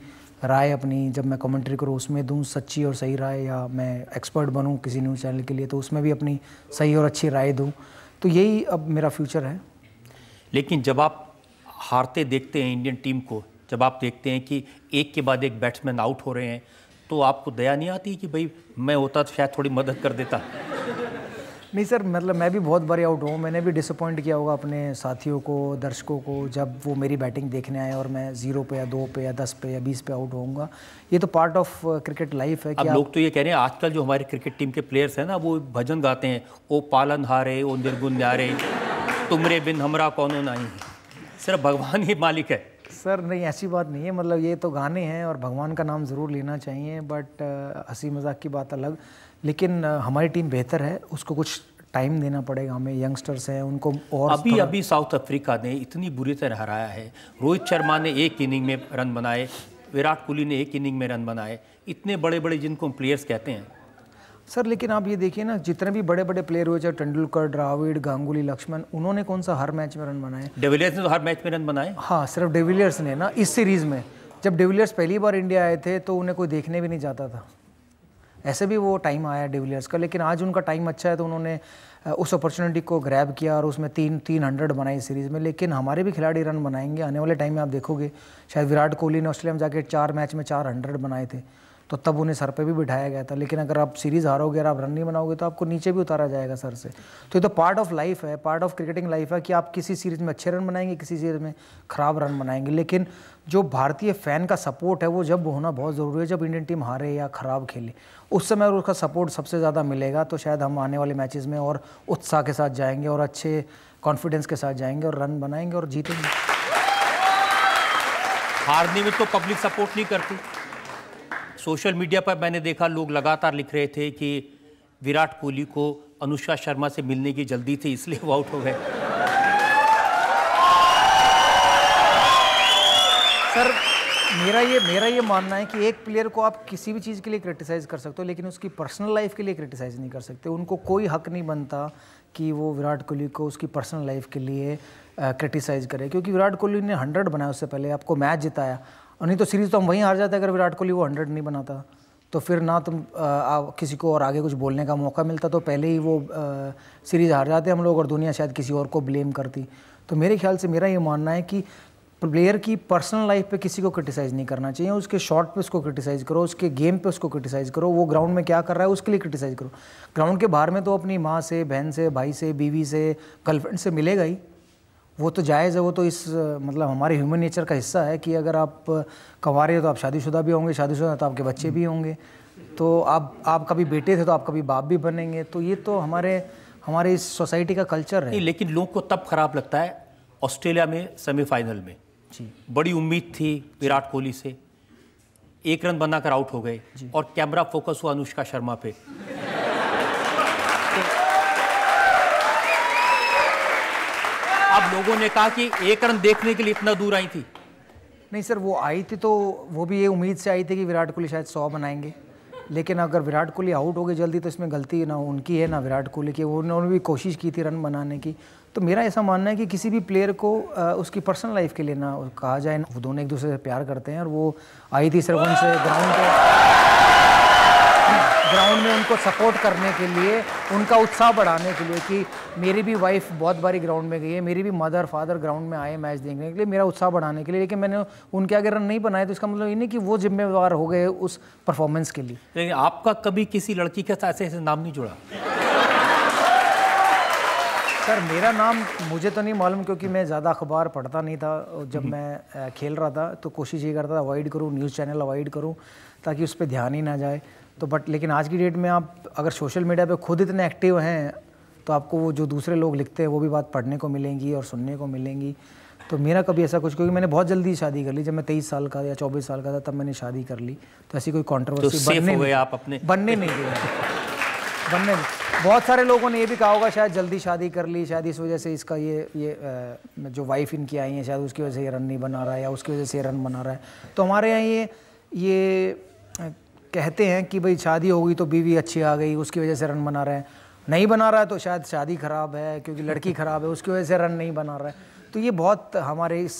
राय अपनी जब मैं कमेंट्री करूँ उसमें दूँ सच्ची और सही राय या मैं एक्सपर्ट बनूँ किसी न्यूज़ चैनल के लिए तो उसमें भी अपनी सही और अच्छी राय दूँ तो यही अब मेरा फ्यूचर है लेकिन जब आप हारते देखते हैं इंडियन टीम को जब आप देखते हैं कि एक के बाद एक बैट्समैन आउट हो रहे हैं तो आपको दया नहीं आती कि भाई मैं होता तो शायद थोड़ी मदद कर देता नहीं सर मतलब मैं भी बहुत बारी आउट हूँ मैंने भी डिसअपॉइंट किया होगा अपने साथियों को दर्शकों को जब वो मेरी बैटिंग देखने आए और मैं जीरो पे या दो पे या दस पे या बीस पे आउट होऊंगा ये तो पार्ट ऑफ क्रिकेट लाइफ है कि आप लोग तो ये कह रहे हैं आजकल जो हमारे क्रिकेट टीम के प्लेयर्स हैं ना वो भजन गाते हैं ओ पालन हारे ओ निर्गुण न्यारे तुमरे बिन हमरा कौन नहीं सिर्फ भगवान ही मालिक है सर नहीं ऐसी बात नहीं है मतलब ये तो गाने हैं और भगवान का नाम ज़रूर लेना चाहिए बट हंसी मजाक की बात अलग लेकिन हमारी टीम बेहतर है उसको कुछ टाइम देना पड़ेगा हमें यंगस्टर्स हैं उनको और अभी अभी साउथ अफ्रीका ने इतनी बुरी तरह हराया है रोहित शर्मा ने एक इनिंग में रन बनाए विराट कोहली ने एक इनिंग में रन बनाए इतने बड़े बड़े जिनको प्लेयर्स कहते हैं सर लेकिन आप ये देखिए ना जितने भी बड़े बड़े प्लेयर हुए चाहे तेंडुलकर द्राविड गांगुली लक्ष्मण उन्होंने कौन सा हर मैच में रन बनाए डेविलियर्स ने तो हर मैच में रन बनाए हाँ सिर्फ डेविलियर्स ने ना इस सीरीज़ में जब डेविलियर्स पहली बार इंडिया आए थे तो उन्हें कोई देखने भी नहीं जाता था ऐसे भी वो टाइम आया डेविलियर्स का लेकिन आज उनका टाइम अच्छा है तो उन्होंने उस अपॉर्चुनिटी को ग्रैब किया और उसमें तीन तीन हंड्रेड बनाए सीरीज़ में लेकिन हमारे भी खिलाड़ी रन बनाएंगे आने वाले टाइम में आप देखोगे शायद विराट कोहली ने ऑस्ट्रेलिया में जाके चार मैच में चार हंड्रेड बनाए थे तो तब उन्हें सर पे भी बिठाया गया था लेकिन अगर आप सीरीज हारोगे और आप रन नहीं बनाओगे तो आपको नीचे भी उतारा जाएगा सर से तो ये तो पार्ट ऑफ लाइफ है पार्ट ऑफ क्रिकेटिंग लाइफ है कि आप किसी सीरीज में अच्छे रन बनाएंगे किसी सीरीज में खराब रन बनाएंगे लेकिन जो भारतीय फ़ैन का सपोर्ट है वो जब होना बहुत ज़रूरी है जब इंडियन टीम हारे या ख़राब खेले उस समय अगर उसका सपोर्ट सबसे ज़्यादा मिलेगा तो शायद हम आने वाले मैचेज़ में और उत्साह के साथ जाएंगे और अच्छे कॉन्फिडेंस के साथ जाएंगे और रन बनाएंगे और जीतेंगे हारने में तो पब्लिक सपोर्ट नहीं करती सोशल मीडिया पर मैंने देखा लोग लगातार लिख रहे थे कि विराट कोहली को अनुष्का शर्मा से मिलने की जल्दी थी इसलिए वो आउट हो गए सर मेरा ये मेरा ये मानना है कि एक प्लेयर को आप किसी भी चीज़ के लिए क्रिटिसाइज़ कर सकते हो लेकिन उसकी पर्सनल लाइफ के लिए क्रिटिसाइज़ नहीं कर सकते उनको कोई हक नहीं बनता कि वो विराट कोहली को उसकी पर्सनल लाइफ के लिए क्रिटिसाइज़ करे क्योंकि विराट कोहली ने हंड्रेड बनाया उससे पहले आपको मैच जिताया और नहीं तो सीरीज़ तो हम वहीं हार जाते अगर विराट कोहली वो हंड्रेड नहीं बनाता तो फिर ना तुम आ, आ, किसी को और आगे कुछ बोलने का मौका मिलता तो पहले ही वो सीरीज़ हार जाते हम लोग और दुनिया शायद किसी और को ब्लेम करती तो मेरे ख्याल से मेरा ये मानना है कि प्लेयर की पर्सनल लाइफ पे किसी को क्रिटिसाइज़ नहीं करना चाहिए उसके शॉट पे उसको क्रिटिसाइज़ करो उसके गेम पे उसको क्रिटिसाइज़ करो वो ग्राउंड में क्या कर रहा है उसके लिए क्रिटिसाइज़ करो ग्राउंड के बाहर में तो अपनी माँ से बहन से भाई से बीवी से गर्लफ्रेंड से मिलेगा ही वो तो जायज़ है वो तो इस मतलब हमारे ह्यूमन नेचर का हिस्सा है कि अगर आप कंवारे तो आप शादीशुदा भी होंगे शादीशुदा तो आपके बच्चे भी होंगे तो आप आप कभी बेटे थे तो आप कभी बाप भी बनेंगे तो ये तो हमारे हमारे इस सोसाइटी का कल्चर है नहीं लेकिन लोग को तब खराब लगता है ऑस्ट्रेलिया में सेमीफाइनल में जी बड़ी उम्मीद थी विराट कोहली से एक रन बनाकर आउट हो गए और कैमरा फोकस हुआ अनुष्का शर्मा पे लोगों ने कहा कि एक रन देखने के लिए इतना दूर आई थी नहीं सर वो आई थी तो वो भी ये उम्मीद से आई थी कि विराट कोहली शायद सौ बनाएंगे लेकिन अगर विराट कोहली आउट हो गए जल्दी तो इसमें गलती ना उनकी है ना विराट कोहली की उन्होंने भी कोशिश की थी रन बनाने की तो मेरा ऐसा मानना है कि किसी भी प्लेयर को उसकी पर्सनल लाइफ के लिए ना कहा जाए वो दोनों एक दूसरे से प्यार करते हैं और वो आई थी सरपंच से ग्राउंड पर ग्राउंड में उनको सपोर्ट करने के लिए उनका उत्साह बढ़ाने के लिए कि मेरी भी वाइफ बहुत बारी ग्राउंड में गई है मेरी भी मदर फादर ग्राउंड में आए मैच देखने के लिए मेरा उत्साह बढ़ाने के लिए लेकिन मैंने उनके अगर रन नहीं बनाए तो इसका मतलब ये नहीं कि वो जिम्मेवार हो गए उस परफॉर्मेंस के लिए लेकिन आपका कभी किसी लड़की के साथ ऐसे नाम नहीं जुड़ा सर मेरा नाम मुझे तो नहीं मालूम क्योंकि मैं ज़्यादा अखबार पढ़ता नहीं था जब मैं खेल रहा था तो कोशिश ये करता था अवॉइड करूँ न्यूज़ चैनल अवॉइड करूँ ताकि उस पर ध्यान ही ना जाए तो बट लेकिन आज की डेट में आप अगर सोशल मीडिया पे खुद इतने एक्टिव हैं तो आपको वो जो दूसरे लोग लिखते हैं वो भी बात पढ़ने को मिलेंगी और सुनने को मिलेंगी तो मेरा कभी ऐसा कुछ क्योंकि मैंने बहुत जल्दी शादी कर ली जब मैं तेईस साल का या चौबीस साल का था तब मैंने शादी कर ली तो ऐसी कोई कॉन्ट्रोवर्सी तो बनने आप अपने बनने नहीं दिया बनने बहुत सारे लोगों ने ये भी कहा होगा शायद जल्दी शादी कर ली शायद इस वजह से इसका ये ये जो वाइफ इनकी आई है शायद उसकी वजह से ये रन नहीं बना रहा है या उसकी वजह से ये रन बना रहा है तो हमारे यहाँ ये ये कहते हैं कि भाई शादी हो गई तो बीवी अच्छी आ गई उसकी वजह से रन बना रहे हैं नहीं बना रहा है तो शायद शादी ख़राब है क्योंकि लड़की [LAUGHS] ख़राब है उसकी वजह से रन नहीं बना रहा है तो ये बहुत हमारे इस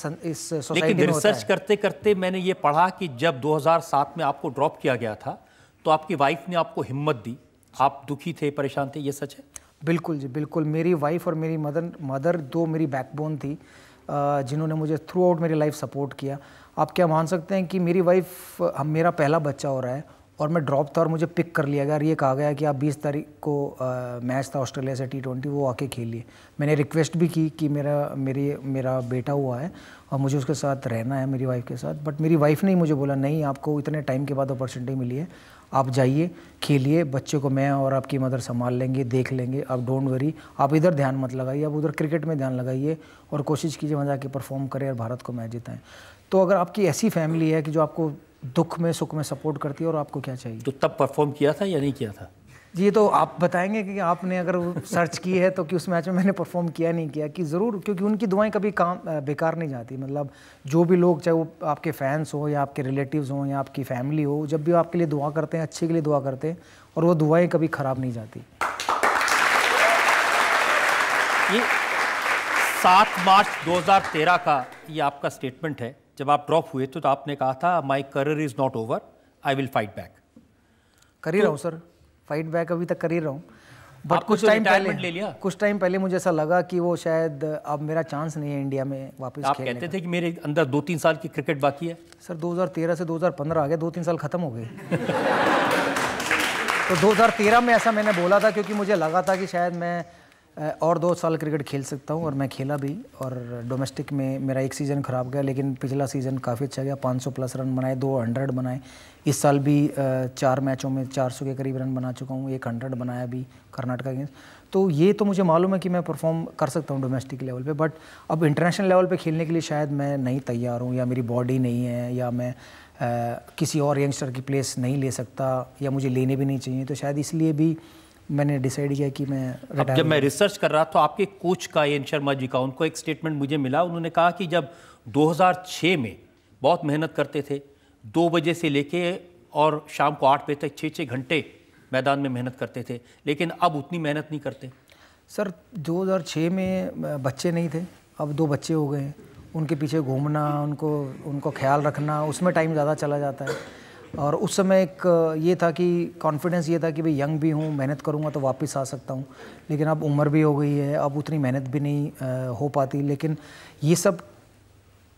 सोसाइटी में रिसर्च करते करते मैंने ये पढ़ा कि जब 2007 में आपको ड्रॉप किया गया था तो आपकी वाइफ ने आपको हिम्मत दी आप दुखी थे परेशान थे ये सच है बिल्कुल जी बिल्कुल मेरी वाइफ और मेरी मदर मदर दो मेरी बैकबोन थी जिन्होंने मुझे थ्रू आउट मेरी लाइफ सपोर्ट किया आप क्या मान सकते हैं कि मेरी वाइफ हम मेरा पहला बच्चा हो रहा है और मैं ड्रॉप था और मुझे पिक कर लिया गया और ये कहा गया कि आप 20 तारीख को मैच था ऑस्ट्रेलिया से टी ट्वेंटी वो आके खेलिए मैंने रिक्वेस्ट भी की कि मेरा मेरी मेरा बेटा हुआ है और मुझे उसके साथ रहना है मेरी वाइफ के साथ बट मेरी वाइफ ने ही मुझे बोला नहीं आपको इतने टाइम के बाद अपॉर्चुनिटी मिली है आप जाइए खेलिए बच्चे को मैं और आपकी मदर संभाल लेंगे देख लेंगे आप डोंट वरी आप इधर ध्यान मत लगाइए आप उधर क्रिकेट में ध्यान लगाइए और कोशिश कीजिए वहाँ जाके परफॉर्म करें और भारत को मैच जिताएं तो अगर आपकी ऐसी फैमिली है कि जो आपको दुख में सुख में सपोर्ट करती है और आपको क्या चाहिए तो तब परफॉर्म किया था या नहीं किया था ये तो आप बताएंगे कि आपने अगर सर्च की है तो कि उस मैच में मैंने परफॉर्म किया नहीं किया कि ज़रूर क्योंकि उनकी दुआएं कभी काम बेकार नहीं जाती मतलब जो भी लोग चाहे वो आपके फैंस हो या आपके रिलेटिव्स हों या आपकी फैमिली हो जब भी आपके लिए दुआ करते हैं अच्छे के लिए दुआ करते हैं और वो दुआएँ कभी ख़राब नहीं जाती ये सात मार्च 2013 का ये आपका स्टेटमेंट है जब आप ड्रॉप हुए तो, तो आपने कहा था my career is not over I will fight back कर ही तो, रहा हूँ सर फाइट बैक अभी तक कर ही रहा हूँ बट कुछ टाइम तो पहले ले लिया कुछ टाइम पहले मुझे ऐसा लगा कि वो शायद अब मेरा चांस नहीं है इंडिया में वापस आप कहते थे कि मेरे अंदर दो तीन साल की क्रिकेट बाकी है सर 2013 से 2015 आ गया दो तीन साल ख़त्म हो गए [LAUGHS] तो 2013 में ऐसा मैंने बोला था क्योंकि मुझे लगा था कि शायद मैं और दो साल क्रिकेट खेल सकता हूँ और मैं खेला भी और डोमेस्टिक में मेरा एक सीज़न ख़राब गया लेकिन पिछला सीज़न काफ़ी अच्छा गया 500 प्लस रन बनाए दो हंड्रेड बनाए इस साल भी चार मैचों में 400 के करीब रन बना चुका हूँ एक हंड्रेड बनाया भी कर्नाटका गेंस तो ये तो मुझे मालूम है कि मैं परफॉर्म कर सकता हूँ डोमेस्टिक लेवल पर बट अब इंटरनेशनल लेवल पर खेलने के लिए शायद मैं नहीं तैयार हूँ या मेरी बॉडी नहीं है या मैं किसी और यंगस्टर की प्लेस नहीं ले सकता या मुझे लेने भी नहीं चाहिए तो शायद इसलिए भी मैंने डिसाइड किया कि मैं अब जब मैं रिसर्च कर रहा था आपके कोच का एन शर्मा जी का उनको एक स्टेटमेंट मुझे मिला उन्होंने कहा कि जब 2006 में बहुत मेहनत करते थे दो बजे से लेके और शाम को आठ बजे तक छः छः घंटे मैदान में मेहनत करते थे लेकिन अब उतनी मेहनत नहीं करते सर 2006 में बच्चे नहीं थे अब दो बच्चे हो गए हैं उनके पीछे घूमना उनको उनको ख्याल रखना उसमें टाइम ज़्यादा चला जाता है और उस समय एक ये था कि कॉन्फिडेंस ये था कि भाई यंग भी हूँ मेहनत करूँगा तो वापस आ सकता हूँ लेकिन अब उम्र भी हो गई है अब उतनी मेहनत भी नहीं हो पाती लेकिन ये सब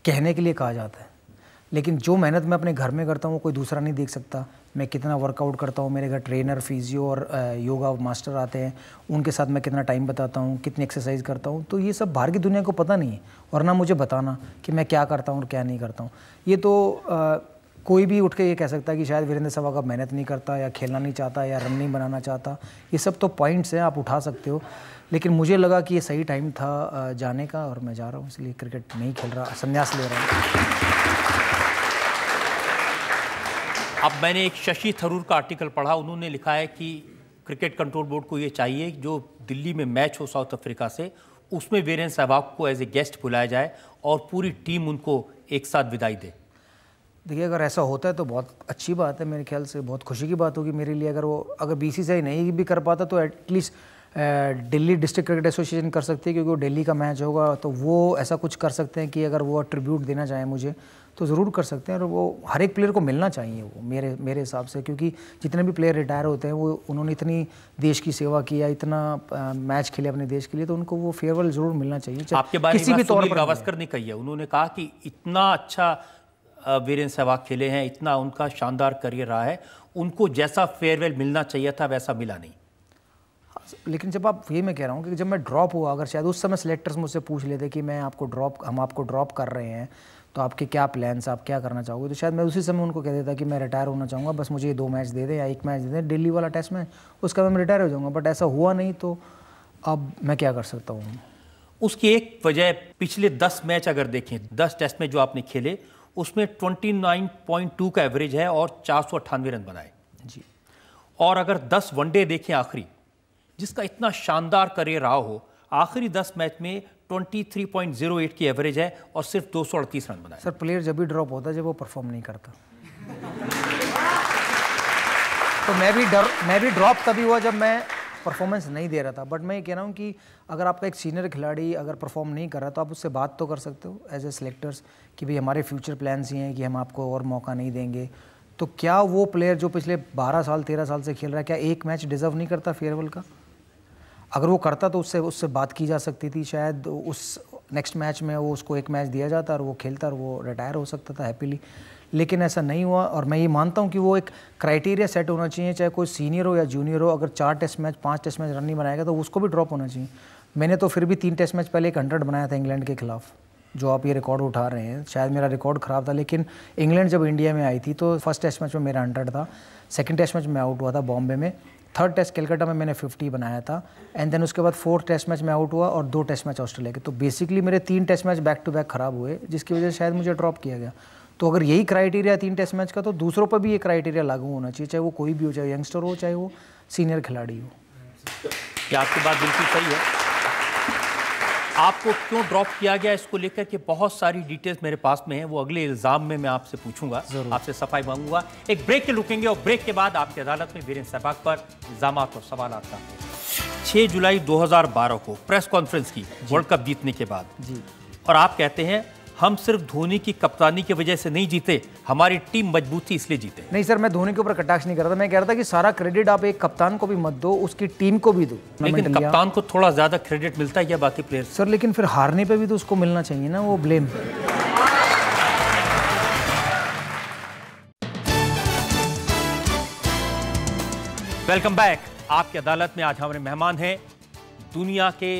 कहने के लिए कहा जाता है लेकिन जो मेहनत मैं अपने घर में करता हूँ वो कोई दूसरा नहीं देख सकता मैं कितना वर्कआउट करता हूँ मेरे घर ट्रेनर फिजियो और योगा मास्टर आते हैं उनके साथ मैं कितना टाइम बताता हूँ कितनी एक्सरसाइज करता हूँ तो ये सब बाहर की दुनिया को पता नहीं है और ना मुझे बताना कि मैं क्या करता हूँ और क्या नहीं करता हूँ ये तो कोई भी उठ के ये कह सकता है कि शायद वीरेंद्र सहवाग अब मेहनत नहीं करता या खेलना नहीं चाहता या रन नहीं बनाना चाहता ये सब तो पॉइंट्स हैं आप उठा सकते हो लेकिन मुझे लगा कि ये सही टाइम था जाने का और मैं जा रहा हूँ इसलिए क्रिकेट नहीं खेल रहा संन्यास ले रहा हूँ अब मैंने एक शशि थरूर का आर्टिकल पढ़ा उन्होंने लिखा है कि क्रिकेट कंट्रोल बोर्ड को ये चाहिए जो दिल्ली में मैच हो साउथ अफ्रीका से उसमें वीरेंद्र सहवाग को एज ए गेस्ट बुलाया जाए और पूरी टीम उनको एक साथ विदाई दे देखिए अगर ऐसा होता है तो बहुत अच्छी बात है मेरे ख्याल से बहुत खुशी की बात होगी मेरे लिए अगर वो अगर बी सी नहीं भी कर पाता तो at least Delhi district cricket association कर सकती है क्योंकि वो दिल्ली का मैच होगा तो वो ऐसा कुछ कर सकते हैं कि अगर वो ट्रिब्यूट देना चाहें मुझे तो ज़रूर कर सकते हैं और वो हर एक प्लेयर को मिलना चाहिए वो मेरे मेरे हिसाब से क्योंकि जितने भी प्लेयर रिटायर होते हैं वो उन्होंने इतनी देश की सेवा किया इतना आ, मैच खेले अपने देश के लिए तो उनको वो फेयरवेल ज़रूर मिलना चाहिए आपके बारे किसी भी तौर पर गावस्कर ने कही है उन्होंने कहा कि इतना अच्छा वीरेंद्र सहवाग खेले हैं इतना उनका शानदार करियर रहा है उनको जैसा फेयरवेल मिलना चाहिए था वैसा मिला नहीं लेकिन जब आप ये मैं कह रहा हूँ कि जब मैं ड्रॉप हुआ अगर शायद उस समय सेलेक्टर्स मुझसे पूछ लेते कि मैं आपको ड्रॉप हम आपको ड्रॉप कर रहे हैं तो आपके क्या प्लान्स आप क्या करना चाहोगे तो शायद मैं उसी समय उनको कह देता कि मैं रिटायर होना चाहूँगा बस मुझे ये दो मैच दे दें या एक मैच दे दें दिल्ली वाला टेस्ट में उसका मैं रिटायर हो जाऊँगा बट ऐसा हुआ नहीं तो अब मैं क्या कर सकता हूँ उसकी एक वजह पिछले दस मैच अगर देखें दस टेस्ट में जो आपने खेले उसमें 29.2 का एवरेज है और चार रन बनाए जी और अगर 10 वनडे देखें आखिरी जिसका इतना शानदार करियर रहा हो आखिरी 10 मैच में 23.08 की एवरेज है और सिर्फ दो रन बनाए सर प्लेयर जब भी ड्रॉप होता है जब वो परफॉर्म नहीं करता तो मैं भी डर मैं भी ड्रॉप तभी हुआ जब मैं परफॉर्मेंस नहीं दे रहा था बट मैं ये कह रहा हूँ कि अगर आपका एक सीनियर खिलाड़ी अगर परफॉर्म नहीं कर रहा तो आप उससे बात तो कर सकते हो एज ए सिलेक्टर्स कि भाई हमारे फ्यूचर प्लान्स ये हैं कि हम आपको और मौका नहीं देंगे तो क्या वो प्लेयर जो पिछले 12 साल 13 साल से खेल रहा है क्या एक मैच डिज़र्व नहीं करता फेयरवेल का अगर वो करता तो उससे उससे बात की जा सकती थी शायद उस नेक्स्ट मैच में वो उसको एक मैच दिया जाता और वो खेलता और वो रिटायर हो सकता था हैप्पीली लेकिन ऐसा नहीं हुआ और मैं ये मानता हूँ कि वो एक क्राइटेरिया सेट होना चाहिए चाहे कोई सीनियर हो या जूनियर हो अगर चार टेस्ट मैच पाँच टेस्ट मैच रन नहीं बनाएगा तो उसको भी ड्रॉप होना चाहिए मैंने तो फिर भी तीन टेस्ट मैच पहले एक हंड्रेड बनाया था इंग्लैंड के खिलाफ़ जो आप ये रिकॉर्ड उठा रहे हैं शायद मेरा रिकॉर्ड ख़राब था लेकिन इंग्लैंड जब इंडिया में आई थी तो फर्स्ट टेस्ट मैच में मेरा हंड्रेड था सेकेंड टेस्ट मैच में आउट हुआ था बॉम्बे में थर्ड टेस्ट कलकत्ता में मैंने 50 बनाया था एंड देन उसके बाद फोर्थ टेस्ट मैच में आउट हुआ और दो टेस्ट मैच ऑस्ट्रेलिया के तो बेसिकली मेरे तीन test match back to back खराब हुए जिसकी वजह से शायद मुझे ड्रॉप किया गया तो अगर यही क्राइटेरिया तीन टेस्ट मैच का तो दूसरों पर भी ये क्राइटेरिया लागू होना चाहिए चाहे वो कोई भी हो चाहे यंगस्टर हो चाहे वो सीनियर खिलाड़ी हो क्या आपकी बात बिल्कुल सही है आपको क्यों ड्रॉप किया गया इसको लेकर के बहुत सारी डिटेल्स मेरे पास में है वो अगले इल्ज़ाम में मैं आपसे पूछूंगा आपसे सफाई मांगूंगा एक ब्रेक के रुकेंगे और ब्रेक के बाद आपकी अदालत में वीरेंद्र सहबाग पर इल्ज़ाम और सवाल का छह जुलाई 2012 को प्रेस कॉन्फ्रेंस की वर्ल्ड कप जीतने के बाद जी और आप कहते हैं हम सिर्फ धोनी की कप्तानी की वजह से नहीं जीते हमारी टीम मजबूत थी इसलिए जीते नहीं सर मैं धोनी के ऊपर कटाक्ष नहीं कर रहा था मैं कह रहा था कि सारा क्रेडिट आप एक कप्तान को भी मत दो उसकी टीम को भी दो लेकिन कप्तान को थोड़ा ज़्यादा क्रेडिट मिलता है या बाकी प्लेयर सर लेकिन फिर हारने पर भी तो उसको मिलना चाहिए ना वो ब्लेम वेलकम बैक आपकी अदालत में आज हमारे मेहमान हैं दुनिया के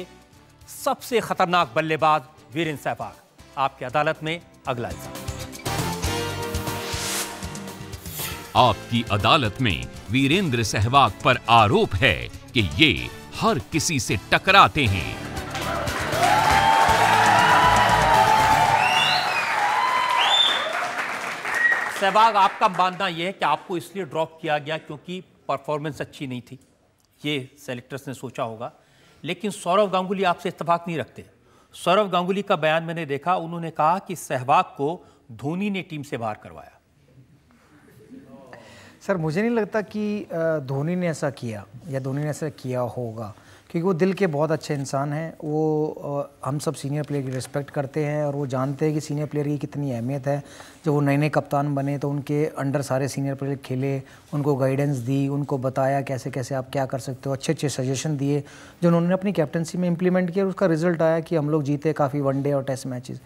सबसे खतरनाक बल्लेबाज वीरेंद्र सहवाग आपकी अदालत में अगला इल्जाम आपकी अदालत में वीरेंद्र सहवाग पर आरोप है कि ये हर किसी से टकराते हैं सहवाग आपका मानना यह है कि आपको इसलिए ड्रॉप किया गया क्योंकि परफॉर्मेंस अच्छी नहीं थी ये सेलेक्टर्स ने सोचा होगा लेकिन सौरव गांगुली आपसे इतफाक नहीं रखते सौरव गांगुली का बयान मैंने देखा उन्होंने कहा कि सहवाग को धोनी ने टीम से बाहर करवाया सर मुझे नहीं लगता कि धोनी ने ऐसा किया या धोनी ने ऐसा किया होगा क्योंकि वो दिल के बहुत अच्छे इंसान हैं वो हम सब सीनियर प्लेयर की रिस्पेक्ट करते हैं और वो जानते हैं कि सीनियर प्लेयर की कितनी अहमियत है जब वो नए नए कप्तान बने तो उनके अंडर सारे सीनियर प्लेयर खेले उनको गाइडेंस दी उनको बताया कैसे कैसे आप क्या कर सकते हो अच्छे अच्छे सजेशन दिए जो उन्होंने अपनी कैप्टनसी में इम्प्लीमेंट किया और उसका रिजल्ट आया कि हम लोग जीते काफ़ी वनडे और टेस्ट मैचेज़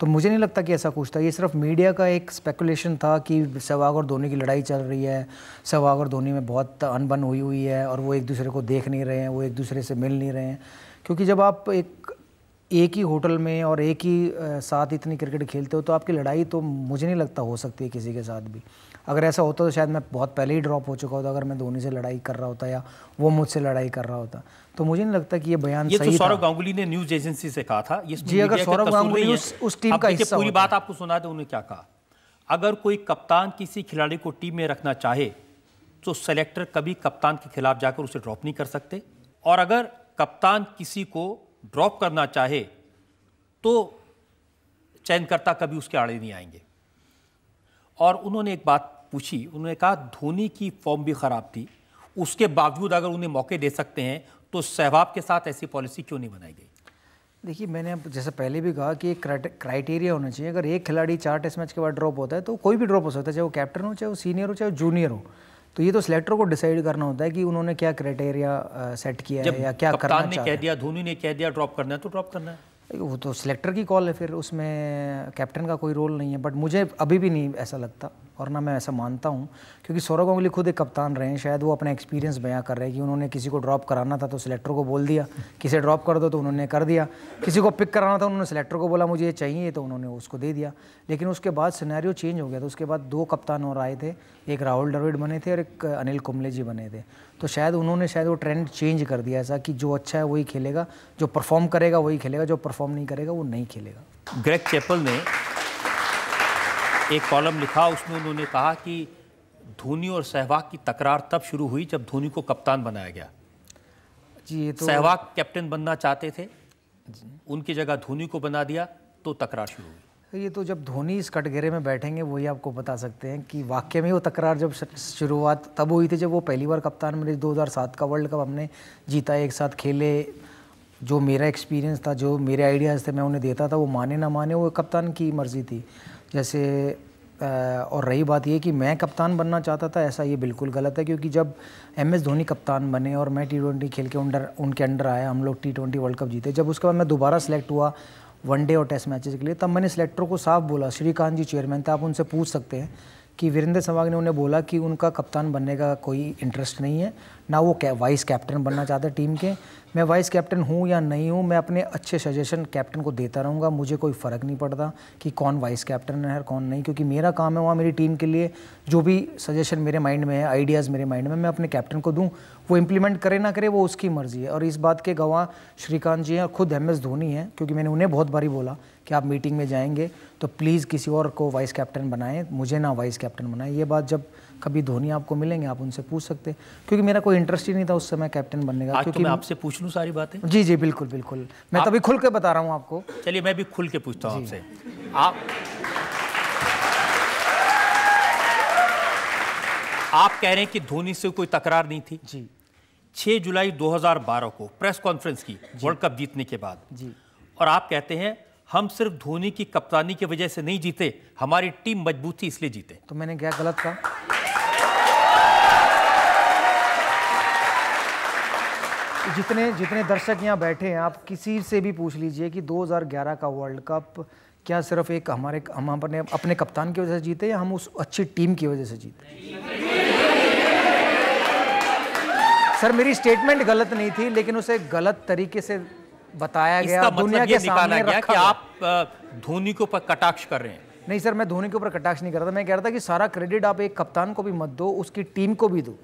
तो मुझे नहीं लगता कि ऐसा कुछ था ये सिर्फ मीडिया का एक स्पेकुलेशन था कि सहवाग और धोनी की लड़ाई चल रही है सहवाग और धोनी में बहुत अनबन हुई हुई है और वो एक दूसरे को देख नहीं रहे हैं वो एक दूसरे से मिल नहीं रहे हैं क्योंकि जब आप एक एक ही होटल में और एक ही साथ इतनी क्रिकेट खेलते हो तो आपकी लड़ाई तो मुझे नहीं लगता हो सकती है किसी के साथ भी अगर ऐसा होता तो शायद मैं बहुत पहले ही ड्रॉप हो चुका होता अगर मैं धोनी से लड़ाई कर रहा होता या वो मुझसे लड़ाई कर रहा होता तो मुझे नहीं लगता कि ये बयान ये तो सही तो सौरभ गांगुली ने न्यूज एजेंसी से कहा था ये जी अगर सौरभ गांगुली उस, उस टीम का हिस्सा पूरी बात आपको सुना दे उन्होंने क्या कहा अगर कोई कप्तान किसी खिलाड़ी को टीम में रखना चाहे तो सेलेक्टर कभी कप्तान के खिलाफ जाकर उसे ड्रॉप नहीं कर सकते और अगर कप्तान किसी को ड्रॉप करना चाहे तो चयनकर्ता कभी उसके आड़े नहीं आएंगे और उन्होंने एक बात पूछी उन्होंने कहा धोनी की फॉर्म भी ख़राब थी उसके बावजूद अगर उन्हें मौके दे सकते हैं तो सहवाब के साथ ऐसी पॉलिसी क्यों नहीं बनाई गई देखिए मैंने जैसे पहले भी कहा कि एक क्राइटेरिया होना चाहिए अगर एक खिलाड़ी चार टेस्ट मैच के बाद ड्रॉप होता है तो कोई भी ड्रॉप हो सकता है चाहे वो कैप्टन हो चाहे वो सीनियर हो चाहे वो जूनियर हो तो ये तो सिलेक्टर को डिसाइड करना होता है कि उन्होंने क्या क्राइटेरिया सेट किया है या क्या करना ने कह दिया धोनी ने कह दिया ड्रॉप करना है तो ड्रॉप करना है वो तो सिलेक्टर की कॉल है फिर उसमें कैप्टन का कोई रोल नहीं है बट मुझे अभी भी नहीं ऐसा लगता और ना मैं ऐसा मानता हूँ क्योंकि सौरभ गांगुली खुद एक कप्तान रहे हैं शायद वो अपना एक्सपीरियंस बयां कर रहे हैं कि उन्होंने किसी को ड्रॉप कराना था तो सिलेक्टर को बोल दिया किसे ड्रॉप कर दो तो उन्होंने कर दिया किसी को पिक कराना था उन्होंने सिलेक्टर को बोला मुझे ये चाहिए तो उन्होंने उसको दे दिया लेकिन उसके बाद सिनेरियो चेंज हो गया तो उसके बाद दो कप्तान और आए थे एक राहुल द्रविड़ बने थे और एक अनिल कुंबले जी बने थे तो शायद उन्होंने शायद वो ट्रेंड चेंज कर दिया ऐसा कि जो अच्छा है वही खेलेगा जो परफॉर्म करेगा वही खेलेगा जो परफॉर्म नहीं करेगा वो नहीं खेलेगा ग्रेक चैपल ने एक कॉलम लिखा उसमें उन्होंने कहा कि धोनी और सहवाग की तकरार तब शुरू हुई जब धोनी को कप्तान बनाया गया जी तो सहवाग कैप्टन बनना चाहते थे उनकी जगह धोनी को बना दिया तो तकरार शुरू हुई ये तो जब धोनी इस कटघरे में बैठेंगे वही आपको बता सकते हैं कि वाक्य में वो तकरार जब शुरुआत तब हुई थी जब वो पहली बार कप्तान बने 2007 का वर्ल्ड कप हमने जीता एक साथ खेले जो मेरा एक्सपीरियंस था जो मेरे आइडियाज़ थे मैं उन्हें देता था वो माने ना माने वो कप्तान की मर्ज़ी थी जैसे और रही बात यह कि मैं कप्तान बनना चाहता था ऐसा ये बिल्कुल गलत है क्योंकि जब एम एस धोनी कप्तान बने और मैं टी ट्वेंटी खेल के अंडर उनके अंडर आया हम लोग टी ट्वेंटी वर्ल्ड कप जीते जब उसके बाद मैं दोबारा सेलेक्ट हुआ वनडे और टेस्ट मैचेस के लिए तब मैंने सेलेक्टर को साफ बोला श्रीकांत जी चेयरमैन थे आप उनसे पूछ सकते हैं कि वीरेंद्र सहवाग ने उन्हें बोला कि उनका कप्तान बनने का कोई इंटरेस्ट नहीं है ना वो वाइस कैप्टन बनना चाहते टीम के मैं वाइस कैप्टन हूँ या नहीं हूँ मैं अपने अच्छे सजेशन कैप्टन को देता रहूँगा मुझे कोई फ़र्क नहीं पड़ता कि कौन वाइस कैप्टन है और कौन नहीं क्योंकि मेरा काम है वहाँ मेरी टीम के लिए जो भी सजेशन मेरे माइंड में है आइडियाज़ मेरे माइंड में मैं अपने कैप्टन को दूँ वो इम्प्लीमेंट करे ना करे वो उसकी मर्ज़ी है और इस बात के गवाह श्रीकांत जी हैं और खुद एम एस धोनी हैं क्योंकि मैंने उन्हें बहुत बारी बोला कि आप मीटिंग में जाएंगे तो प्लीज़ किसी और को वाइस कैप्टन बनाएं मुझे ना वाइस कैप्टन बनाएं ये बात जब कभी धोनी आपको मिलेंगे आप उनसे पूछ सकते क्योंकि मेरा कोई इंटरेस्ट ही नहीं था उस समय कैप्टन बनने का तो क्योंकि तो मैं आपसे पूछ लूँ सारी बातें जी जी बिल्कुल बिल्कुल मैं तभी खुल के बता रहा हूँ आपको चलिए मैं भी खुल के पूछता हूँ आपसे आप आप कह रहे हैं कि धोनी से कोई तकरार नहीं थी जी 6 जुलाई 2012 को प्रेस कॉन्फ्रेंस की वर्ल्ड कप जीतने के बाद जी और आप कहते हैं हम सिर्फ धोनी की कप्तानी की वजह से नहीं जीते हमारी टीम मजबूत थी इसलिए जीते तो मैंने क्या गलत कहा जितने जितने दर्शक यहाँ बैठे हैं आप किसी से भी पूछ लीजिए कि 2011 का वर्ल्ड कप क्या सिर्फ एक हमारे हम अपने अपने कप्तान की वजह से जीते या हम उस अच्छी टीम की वजह से जीते सर मेरी स्टेटमेंट गलत नहीं थी लेकिन उसे गलत तरीके से बताया गया मतलब दुनिया के सामने गया कि आप धोनी के ऊपर कटाक्ष कर रहे हैं नहीं सर मैं धोनी के ऊपर कटाक्ष नहीं कर रहा था मैं कह रहा था कि सारा क्रेडिट आप एक कप्तान को भी मत दो उसकी टीम को भी दो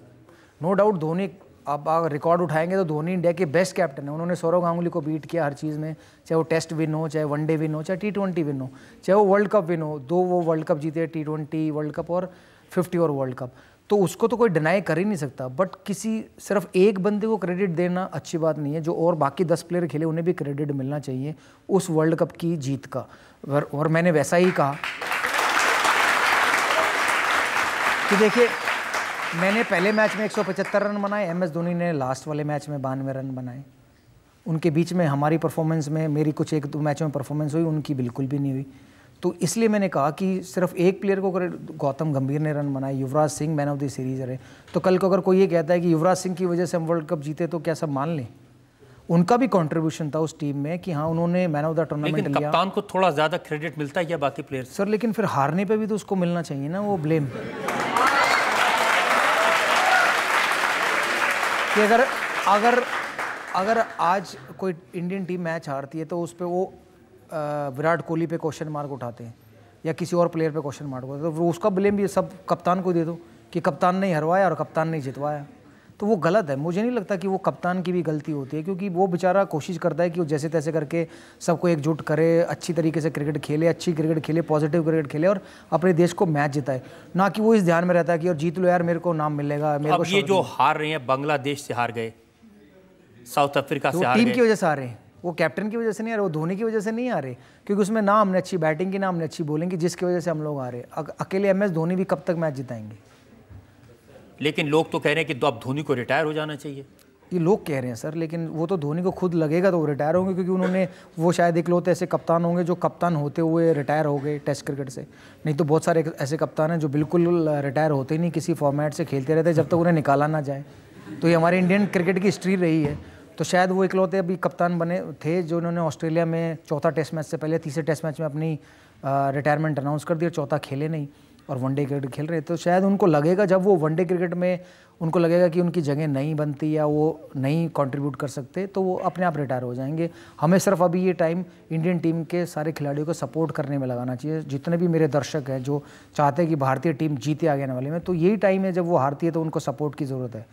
नो डाउट धोनी आप रिकॉर्ड उठाएंगे तो धोनी इंडिया के बेस्ट कैप्टन है उन्होंने सौरव गांगुली को बीट किया हर चीज़ में चाहे वो टेस्ट विन हो चाहे वनडे विन हो चाहे टी ट्वेंटी विन हो चाहे वो वर्ल्ड कप विन हो दो वो वर्ल्ड कप जीते टी ट्वेंटी वर्ल्ड कप और फिफ्टी और वर्ल्ड कप तो उसको तो कोई डिनाई कर ही नहीं सकता बट किसी सिर्फ एक बंदे को क्रेडिट देना अच्छी बात नहीं है जो और बाकी दस प्लेयर खेले उन्हें भी क्रेडिट मिलना चाहिए उस वर्ल्ड कप की जीत का और मैंने वैसा ही कहा कि देखिए मैंने पहले मैच में 175 रन बनाए एम एस धोनी ने लास्ट वाले मैच में बानवे रन बनाए उनके बीच में हमारी परफॉर्मेंस में मेरी कुछ एक दो मैचों में परफॉर्मेंस हुई उनकी बिल्कुल भी नहीं हुई तो इसलिए मैंने कहा कि सिर्फ एक प्लेयर को अगर गौतम गंभीर ने रन बनाए Yuvraj Singh man of the series रहे तो कल को अगर कोई ये कहता है कि युवराज सिंह की वजह से हम वर्ल्ड कप जीते तो क्या सब मान लें उनका भी कॉन्ट्रीब्यूशन था उस टीम में कि हाँ उन्होंने मैन ऑफ द टूर्नामेंट लिया कप्तान को थोड़ा ज़्यादा क्रेडिट मिलता है या बाकी प्लेयर सर लेकिन फिर हारने पर भी तो उसको मिलना चाहिए ना वो ब्लेम कि अगर अगर अगर आज कोई इंडियन टीम मैच हारती है तो उस पर वो विराट कोहली पे क्वेश्चन मार्क उठाते हैं या किसी और प्लेयर पे क्वेश्चन मार्क उठाते हैं तो उसका ब्लेम भी सब कप्तान को दे दो कि कप्तान नहीं हरवाया और कप्तान नहीं जितवाया तो वो गलत है मुझे नहीं लगता कि वो कप्तान की भी गलती होती है क्योंकि वो बेचारा कोशिश करता है कि वो जैसे तैसे करके सबको एकजुट करे अच्छी तरीके से क्रिकेट खेले अच्छी क्रिकेट खेले पॉजिटिव क्रिकेट खेले और अपने देश को मैच जिताए ना कि वो इस ध्यान में रहता है कि और जीत लो यार मेरे को नाम मिलेगा मेरे को ये जो हार रहे हैं बांग्लादेश से हार गए साउथ अफ्रीका से टीम की वजह से आ रहे हैं वो कैप्टन की वजह से नहीं आ रहे वो धोनी की वजह से नहीं आ रहे क्योंकि उसमें ना हमने अच्छी बैटिंग की ना हमने अच्छी बोलेंगे की जिसकी वजह से हम लोग आ रहे अकेले एम एस धोनी भी कब तक मैच जिताएंगे लेकिन लोग तो कह रहे हैं कि तो अब धोनी को रिटायर हो जाना चाहिए ये लोग कह रहे हैं सर लेकिन वो तो धोनी को खुद लगेगा तो वो रिटायर होंगे क्योंकि उन्होंने वो शायद एक इकलौते ऐसे कप्तान होंगे जो कप्तान होते हुए रिटायर हो गए टेस्ट क्रिकेट से नहीं तो बहुत सारे ऐसे कप्तान हैं जो बिल्कुल रिटायर होते ही नहीं किसी फॉर्मेट से खेलते रहते जब तक उन्हें निकाला ना जाए तो ये हमारे इंडियन क्रिकेट की हिस्ट्री रही है तो शायद वो इकलौते अभी कप्तान बने थे जो उन्होंने ऑस्ट्रेलिया में चौथा टेस्ट मैच से पहले तीसरे टेस्ट मैच में अपनी रिटायरमेंट अनाउंस कर दी और चौथा खेले नहीं और वनडे क्रिकेट खेल रहे तो शायद उनको लगेगा जब वो वनडे क्रिकेट में उनको लगेगा कि उनकी जगह नहीं बनती या वो नहीं कंट्रीब्यूट कर सकते तो वो अपने आप रिटायर हो जाएंगे हमें सिर्फ अभी ये टाइम इंडियन टीम के सारे खिलाड़ियों को सपोर्ट करने में लगाना चाहिए जितने भी मेरे दर्शक हैं जो चाहते हैं कि भारतीय टीम जीते आगे आने वाले में तो यही टाइम है जब वो हारती है तो उनको सपोर्ट की ज़रूरत है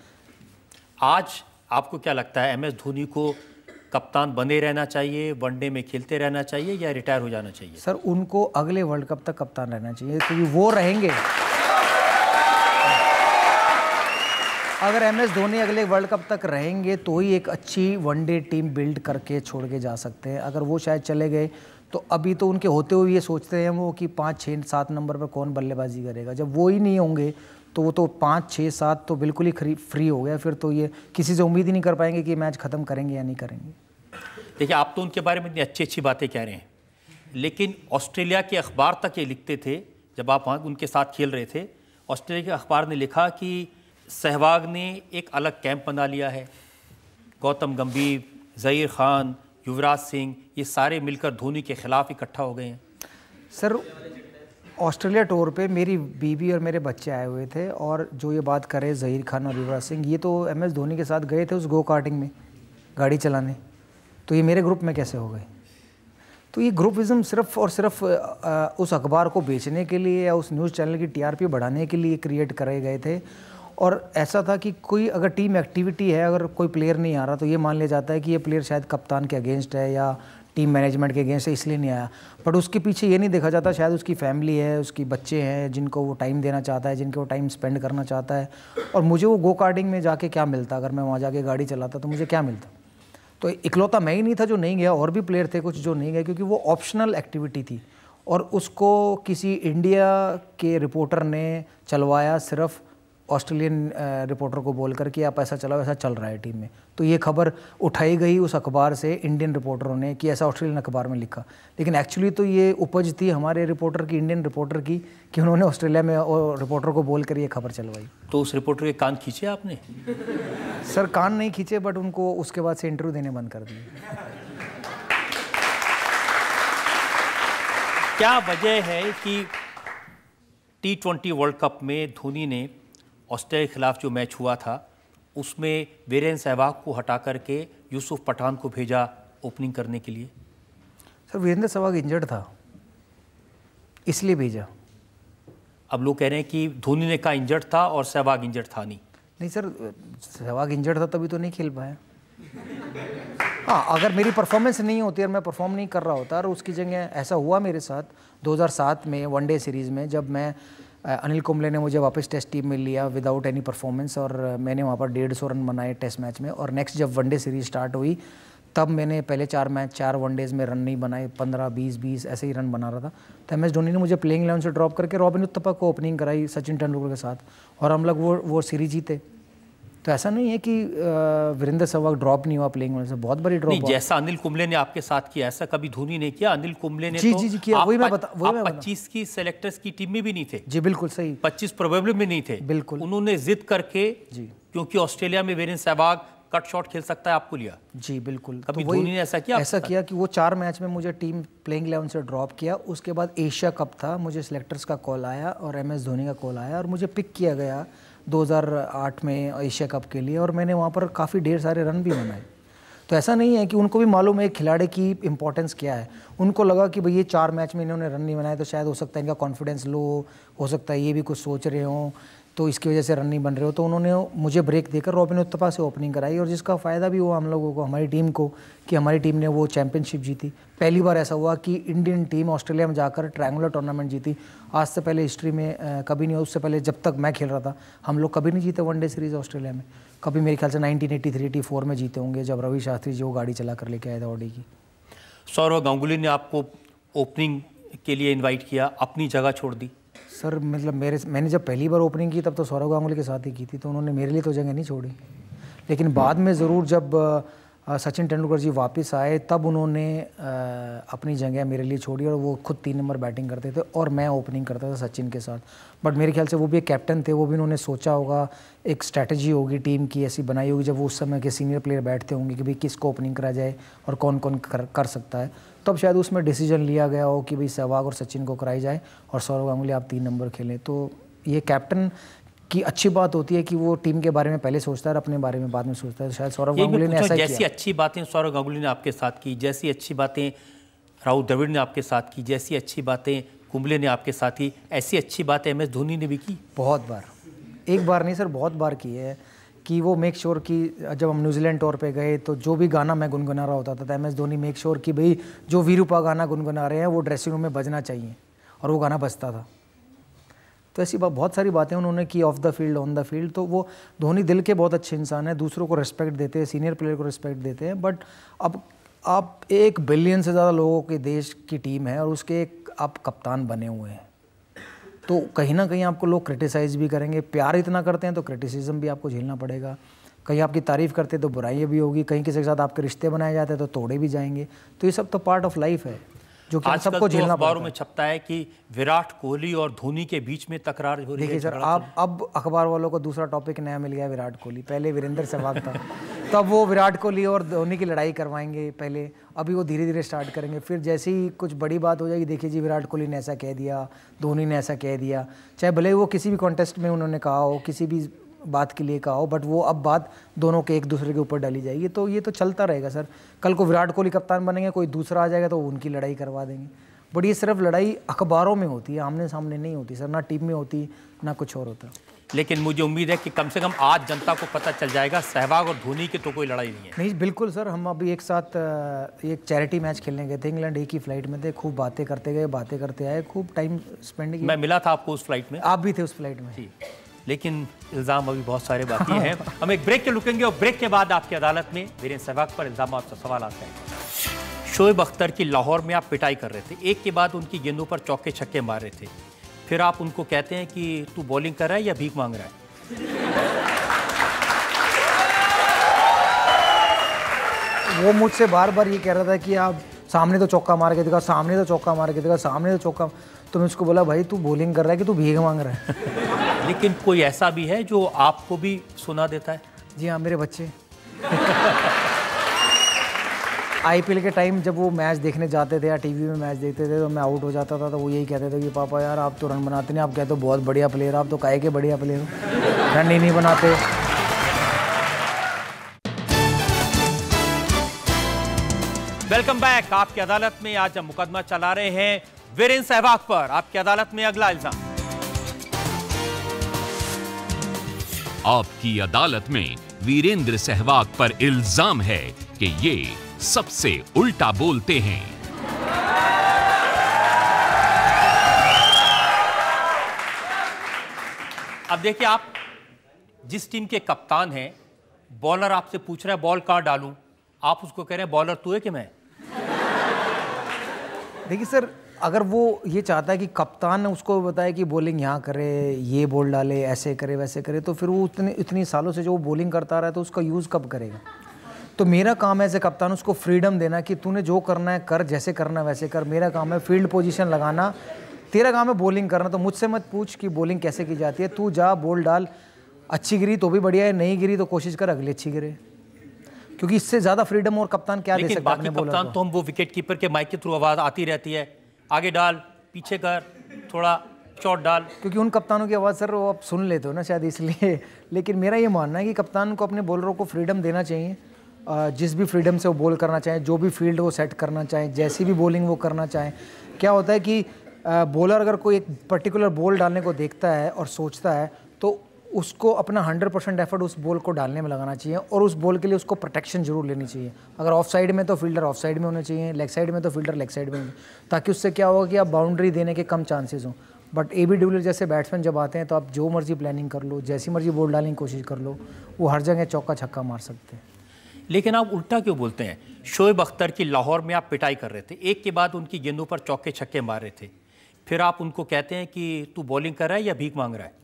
आज आपको क्या लगता है एम एस धोनी को कप्तान बने रहना चाहिए वनडे में खेलते रहना चाहिए या रिटायर हो जाना चाहिए सर उनको अगले वर्ल्ड कप तक कप्तान रहना चाहिए क्योंकि वो रहेंगे अगर एम एस धोनी अगले वर्ल्ड कप तक रहेंगे तो ही एक अच्छी वनडे टीम बिल्ड करके छोड़ के जा सकते हैं अगर वो शायद चले गए तो अभी तो उनके होते हुए ये सोचते हैं वो कि पाँच छः सात नंबर पर कौन बल्लेबाजी करेगा जब वो ही नहीं होंगे तो वो तो पाँच छः सात तो बिल्कुल ही फ्री हो गया फिर तो ये किसी से उम्मीद ही नहीं कर पाएंगे कि मैच ख़त्म करेंगे या नहीं करेंगे देखिए आप तो उनके बारे में इतनी अच्छी अच्छी बातें कह रहे हैं लेकिन ऑस्ट्रेलिया के अखबार तक ये लिखते थे जब आप वहाँ उनके साथ खेल रहे थे ऑस्ट्रेलिया के अखबार ने लिखा कि सहवाग ने एक अलग कैंप बना लिया है गौतम गंभीर ज़हीर खान युवराज सिंह ये सारे मिलकर धोनी के ख़िलाफ़ इकट्ठा हो गए हैं सर ऑस्ट्रेलिया टूर पे मेरी बीवी और मेरे बच्चे आए हुए थे और जो ये बात करे ज़हीर खान और युवराज सिंह ये तो एम एस धोनी के साथ गए थे उस गो कार्टिंग में गाड़ी चलाने तो ये मेरे ग्रुप में कैसे हो गए तो ये ग्रुपिज़म सिर्फ और सिर्फ उस अखबार को बेचने के लिए या उस न्यूज़ चैनल की टीआरपी बढ़ाने के लिए क्रिएट करे गए थे और ऐसा था कि कोई अगर टीम एक्टिविटी है अगर कोई प्लेयर नहीं आ रहा तो ये मान लिया जाता है कि ये प्लेयर शायद कप्तान के अगेंस्ट है या टीम मैनेजमेंट के अगेंस्ट है इसलिए नहीं आया बट उसके पीछे ये नहीं देखा जाता शायद उसकी फैमिली है उसकी बच्चे हैं जिनको वो टाइम देना चाहता है जिनके वो टाइम स्पेंड करना चाहता है और मुझे वो गो कार्डिंग में जाके क्या मिलता अगर मैं वहाँ जाके गाड़ी चलाता तो मुझे क्या मिलता तो इकलौता मैं ही नहीं था जो नहीं गया और भी प्लेयर थे कुछ जो नहीं गए क्योंकि वो ऑप्शनल एक्टिविटी थी और उसको किसी इंडिया के रिपोर्टर ने चलवाया सिर्फ ऑस्ट्रेलियन रिपोर्टर को बोलकर कि आप ऐसा चलाओ ऐसा चल रहा है टीम में तो ये खबर उठाई गई उस अखबार से इंडियन रिपोर्टरों ने कि ऐसा ऑस्ट्रेलियन अखबार में लिखा लेकिन एक्चुअली तो ये उपज थी हमारे रिपोर्टर की इंडियन रिपोर्टर की कि उन्होंने ऑस्ट्रेलिया में रिपोर्टर को बोल कर ये खबर चलवाई तो उस रिपोर्टर के कान खींचे आपने सर कान नहीं खींचे बट उनको उसके बाद से इंटरव्यू देने बंद कर दिए क्या वजह है कि टी ट्वेंटी वर्ल्ड कप में धोनी ने ऑस्ट्रेलिया के खिलाफ जो मैच हुआ था उसमें वीरेन सहवाग को हटा करके यूसुफ पठान को भेजा ओपनिंग करने के लिए सर वीरेंद्र सहवाग इंजर्ड था इसलिए भेजा अब लोग कह रहे हैं कि धोनी ने कहा इंजर्ड था और सहवाग इंजर्ड था नहीं नहीं सर सहवाग इंजर्ड था तभी तो नहीं खेल पाया हाँ अगर मेरी परफॉर्मेंस नहीं होती और मैं परफॉर्म नहीं कर रहा होता और उसकी जगह ऐसा हुआ मेरे साथ 2007 में वनडे सीरीज़ में जब मैं अनिल कुंबले ने मुझे वापस टेस्ट टीम में लिया विदाउट एनी परफॉर्मेंस और मैंने वहाँ पर डेढ़ सौ रन बनाए टेस्ट मैच में और नेक्स्ट जब वनडे सीरीज स्टार्ट हुई तब मैंने पहले चार मैच चार वनडेज़ में रन नहीं बनाए पंद्रह बीस बीस ऐसे ही रन बना रहा था तो एम एस धोनी ने मुझे प्लेइंग इलेवन से ड्रॉप करके रॉबिन उत्तपा को ओपनिंग कराई सचिन तेंदुलकर के साथ और हम लोग वो वो सीरीज जीते तो ऐसा नहीं है कि वीरेंद्र सहवाग ड्रॉप नहीं हुआ प्लेइंग से बहुत बड़ी ड्रॉप जैसा अनिल कुंबले ने आपके साथ किया ऐसा कभी धोनी ने किया अनिल कुंबले ने जी तो जी जी किया वही मैं बता वही मैं पच्चीस की सेलेक्टर्स की टीम में भी नहीं थे जी बिल्कुल सही पच्चीस प्रोबेबल में नहीं थे बिल्कुल उन्होंने जिद करके जी क्योंकि ऑस्ट्रेलिया में वीरेंद्र सहवाग कट शॉट खेल सकता है आपको लिया जी बिल्कुल कभी तो धोनी ने ऐसा किया ऐसा किया कि वो चार मैच में मुझे टीम प्लेइंग इलेवन से ड्रॉप किया उसके बाद एशिया कप था मुझे सिलेक्टर्स का कॉल आया और एम एस धोनी का कॉल आया और मुझे पिक किया गया 2008 में एशिया कप के लिए और मैंने वहाँ पर काफ़ी ढेर सारे रन भी बनाए तो ऐसा नहीं है कि उनको भी मालूम है खिलाड़ी की इंपॉर्टेंस क्या है उनको लगा कि भाई ये चार मैच में इन्होंने रन नहीं बनाए तो शायद हो सकता है इनका कॉन्फिडेंस लो हो सकता है ये भी कुछ सोच रहे हों तो इसकी वजह से रन नहीं बन रहे हो तो उन्होंने मुझे ब्रेक देकर रॉबिन उत्तपा से ओपनिंग कराई और जिसका फ़ायदा भी हुआ हम लोगों को हमारी टीम को कि हमारी टीम ने वो चैंपियनशिप जीती पहली बार ऐसा हुआ कि इंडियन टीम ऑस्ट्रेलिया में जाकर ट्रायंगुलर टूर्नामेंट जीती आज से पहले हिस्ट्री में कभी नहीं उससे पहले जब तक मैं खेल रहा था हम लोग कभी नहीं जीते वनडे सीरीज़ ऑस्ट्रेलिया में कभी मेरे ख्याल से nineteen eighty three eighty four में जीते होंगे जब रवि शास्त्री जी वो गाड़ी चला कर लेके आए थे ऑडी की सौरव गांगुली ने आपको ओपनिंग के लिए इन्वाइट किया अपनी जगह छोड़ दी सर मतलब मेरे मैंने जब पहली बार ओपनिंग की तब तो सौरभ गांगुली के साथ ही की थी तो उन्होंने मेरे लिए तो जगह नहीं छोड़ी लेकिन हम्म। बाद में ज़रूर जब सचिन तेंदुलकर जी वापस आए तब उन्होंने अपनी जगह मेरे लिए छोड़ी और वो खुद तीन नंबर बैटिंग करते थे और मैं ओपनिंग करता था सचिन के साथ बट मेरे ख्याल से वो भी एक कैप्टन थे वो भी उन्होंने सोचा होगा एक स्ट्रैटेजी होगी टीम की ऐसी बनाई होगी जब वो उस समय के सीनियर प्लेयर बैठते होंगे कि भाई किसको ओपनिंग करा जाए और कौन कौन कर, कर सकता है तब शायद उसमें डिसीजन लिया गया हो कि भाई सहवाग और सचिन को कराई जाए और सौरव गांगुली आप तीन नंबर खेलें तो ये कैप्टन की अच्छी बात होती है कि वो टीम के बारे में पहले सोचता है और अपने बारे में बाद में सोचता है शायद सौरव गांगुली ने ऐसा जैसी अच्छी बातें सौरव गांगुली ने आपके साथ की जैसी अच्छी बातें राहुल द्रविड़ ने आपके साथ की जैसी अच्छी बातें कुंबले ने आपके साथ की ऐसी अच्छी बातें एम एस धोनी ने भी की बहुत बार एक बार नहीं सर बहुत बार की है कि वो मेक श्योर sure कि जब हम न्यूजीलैंड टूर पे गए तो जो भी गाना मैं गुनगुना रहा होता था M S Dhoni make sure कि भाई जो वीरूपा गाना गुनगुना रहे हैं वो ड्रेसिंग रूम में बजना चाहिए और वो गाना बजता था तो ऐसी बात बहुत सारी बातें उन्होंने की off the field on the field तो वो धोनी दिल के बहुत अच्छे इंसान हैं दूसरों को रिस्पेक्ट देते हैं सीनियर प्लेयर को रिस्पेक्ट देते हैं बट अब आप एक बिलियन से ज़्यादा लोगों के देश की टीम है और उसके एक आप कप्तान बने हुए हैं तो कहीं ना कहीं आपको लोग क्रिटिसाइज़ भी करेंगे प्यार इतना करते हैं तो क्रिटिसिज्म भी आपको झेलना पड़ेगा कहीं आपकी तारीफ़ करते तो बुराइयाँ भी होगी कहीं किसी के साथ आपके रिश्ते बनाए जाते हैं तो तोड़े भी जाएंगे तो ये सब तो पार्ट ऑफ लाइफ है जो कि सबको तो झेलना अखबारों में छपता है कि विराट कोहली और धोनी के बीच में तकरार हो रही है देखिए सर आप अब अखबार वालों को दूसरा टॉपिक नया मिल गया विराट कोहली पहले वीरेंद्र सहवाग था तब वो विराट कोहली और धोनी की लड़ाई करवाएंगे पहले अभी वो धीरे धीरे स्टार्ट करेंगे फिर जैसे ही कुछ बड़ी बात हो जाएगी देखिए जी विराट कोहली ने ऐसा कह दिया धोनी ने ऐसा कह दिया चाहे भले वो किसी भी कॉन्टेस्ट में उन्होंने कहा हो किसी भी बात के लिए कहा हो बट वो अब बात दोनों के एक दूसरे के ऊपर डाली जाएगी तो ये तो चलता रहेगा सर कल को विराट कोहली कप्तान बनेंगे कोई दूसरा आ जाएगा तो उनकी लड़ाई करवा देंगे बट ये सिर्फ लड़ाई अखबारों में होती है आमने सामने नहीं होती सर ना टीम में होती ना कुछ और होता लेकिन मुझे उम्मीद है कि कम से कम आज जनता को पता चल जाएगा सहवाग और धोनी की तो कोई लड़ाई नहीं है नहीं बिल्कुल सर हम अभी एक साथ एक चैरिटी मैच खेलने गए थे इंग्लैंड एक ही फ्लाइट में थे खूब बातें करते गए बातें करते आए खूब टाइम स्पेंड मैं मिला था आपको उस फ्लाइट में आप भी थे उस फ्लाइट में जी लेकिन इल्ज़ाम अभी बहुत सारे बाकी हैं [LAUGHS] हम एक ब्रेक के लुकेंगे और ब्रेक के बाद आपकी अदालत में वीरेंद्र सहवाग पर इल्ज़ाम आपसे सवाल आते हैं शोएब अख्तर की लाहौर में आप पिटाई कर रहे थे एक के बाद उनकी गेंदों पर चौके छक्के मार रहे थे फिर आप उनको कहते हैं कि तू बॉलिंग कर रहा है या भीख मांग रहा है वो मुझसे बार बार ये कह रहा था कि आप सामने तो चौका मार के दिखा सामने तो चौका मार के दिखा सामने तो चौका तो मैं उसको बोला भाई तू बॉलिंग कर रहा है कि तू भीख मांग रहा है [LAUGHS] लेकिन कोई ऐसा भी है जो आपको भी सुना देता है जी हाँ मेरे बच्चे [LAUGHS] आईपीएल के टाइम जब वो मैच देखने जाते थे या टीवी में मैच देखते थे तो मैं आउट हो जाता था तो वो यही कहते थे कि पापा यार आप तो रन बनाते नहीं आप कहते हो बहुत बढ़िया प्लेयर आप तो काहे के बढ़िया प्लेयर हो रन ही नहीं बनाते वेलकम बैक आपकी अदालत में आज हम मुकदमा चला रहे हैं वीरेन सहवाग पर आपकी अदालत में अगला इल्जाम आपकी अदालत में वीरेंद्र सहवाग पर इल्जाम है कि ये सबसे उल्टा बोलते हैं अब देखिए आप जिस टीम के कप्तान हैं बॉलर आपसे पूछ रहा है बॉल कहां डालूं आप उसको कह रहे हैं बॉलर तू है कि मैं देखिए सर अगर वो ये चाहता है कि कप्तान ने उसको बताए कि बॉलिंग यहाँ करे ये बॉल डाले ऐसे करे वैसे करे तो फिर वो उतने इतनी सालों से जो वो बॉलिंग करता रहा है तो उसका यूज़ कब करेगा तो मेरा काम है एज ए कप्तान उसको फ्रीडम देना कि तूने जो करना है कर जैसे करना है वैसे कर मेरा काम है फील्ड पोजीशन लगाना तेरा काम है बॉलिंग करना तो मुझसे मत पूछ कि बॉलिंग कैसे की जाती है तू जा बॉल डाल अच्छी गिरी तो भी बढ़िया है नहीं गिरी तो कोशिश कर अगली अच्छी गिरे क्योंकि इससे ज़्यादा फ्रीडम और कप्तान क्या दे सकता है कप्तान तो हम वो विकेट कीपर के माइक के थ्रू आवाज़ आती रहती है आगे डाल पीछे कर थोड़ा चोट डाल क्योंकि उन कप्तानों की आवाज़ सर वो आप सुन लेते हो ना शायद इसलिए [LAUGHS] लेकिन मेरा ये मानना है कि कप्तान को अपने बॉलरों को फ्रीडम देना चाहिए जिस भी फ्रीडम से वो बॉल करना चाहें जो भी फील्ड वो सेट करना चाहें जैसी भी बॉलिंग वो करना चाहें क्या होता है कि बॉलर अगर कोई एक पर्टिकुलर बॉल डालने को देखता है और सोचता है तो उसको अपना हंड्रेड परसेंट एफर्ट उस बॉल को डालने में लगाना चाहिए और उस बॉल के लिए उसको प्रोटेक्शन जरूर लेनी चाहिए अगर ऑफ साइड में तो फील्डर ऑफ साइड में होना चाहिए लेग साइड में तो फील्डर लेग साइड में होने ताकि उससे क्या होगा कि आप बाउंड्री देने के कम चांसेस हों बट ए बी डब्ल्यू जैसे बैट्समैन जब आते हैं तो आप जो मर्जी प्लानिंग कर लो जैसी मर्जी बॉल डालने की कोशिश कर लो वो हर जगह चौका छक्का मार सकते हैं लेकिन आप उल्टा क्यों बोलते हैं शोएब अख्तर की लाहौर में आप पिटाई कर रहे थे एक के बाद उनकी गेंदों पर चौके छक्के मार रहे थे फिर आप उनको कहते हैं कि तू बॉलिंग कर रहा है या भीख मांग रहा है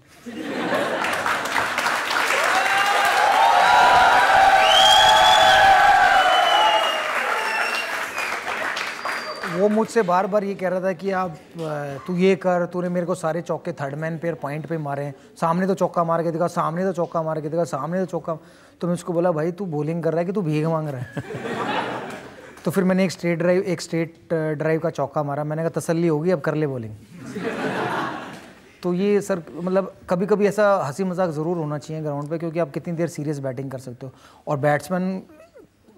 वो मुझसे बार बार ये कह रहा था कि आप तू ये कर तूने मेरे को सारे चौके थर्ड मैन पे और पॉइंट पे मारे हैं सामने तो चौका मार के दिखा सामने तो चौका मार के दिखा सामने तो चौका तो मैं उसको बोला भाई तू बॉलिंग कर रहा है कि तू भीख मांग रहा है [LAUGHS] तो फिर मैंने एक स्ट्रेट ड्राइव एक स्ट्रेट ड्राइव uh, का चौका मारा मैंने कहा तसल्ली होगी अब कर ले बॉलिंग [LAUGHS] तो ये सर मतलब कभी कभी ऐसा हंसी मजाक ज़रूर होना चाहिए ग्राउंड पे क्योंकि आप कितनी देर सीरियस बैटिंग कर सकते हो और बैट्समैन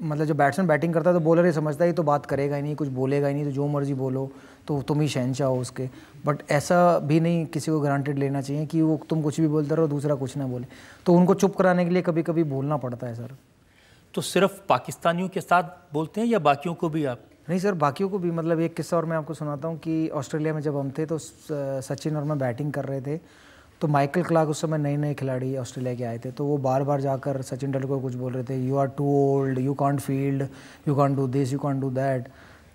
मतलब जो बैट्समैन बैटिंग करता है तो बॉलर ये समझता है तो बात करेगा ही नहीं कुछ बोलेगा ही नहीं तो जो मर्जी बोलो तो तुम ही शहनशाह हो उसके बट ऐसा भी नहीं किसी को ग्रांटेड लेना चाहिए कि वो तुम कुछ भी बोलते रहो दूसरा कुछ ना बोले तो उनको चुप कराने के लिए कभी कभी बोलना पड़ता है सर तो सिर्फ पाकिस्तानियों के साथ बोलते हैं या बाकियों को भी आप नहीं सर बाकियों को भी मतलब एक किस्सा और मैं आपको सुनाता हूँ कि ऑस्ट्रेलिया में जब हम थे तो सचिन और मैं बैटिंग कर रहे थे तो माइकल क्लार्क उस समय नए नए खिलाड़ी ऑस्ट्रेलिया के आए थे तो वो बार बार जाकर सचिन तेंदुलकर कुछ बोल रहे थे you are too old you can't field you can't do this you can't do that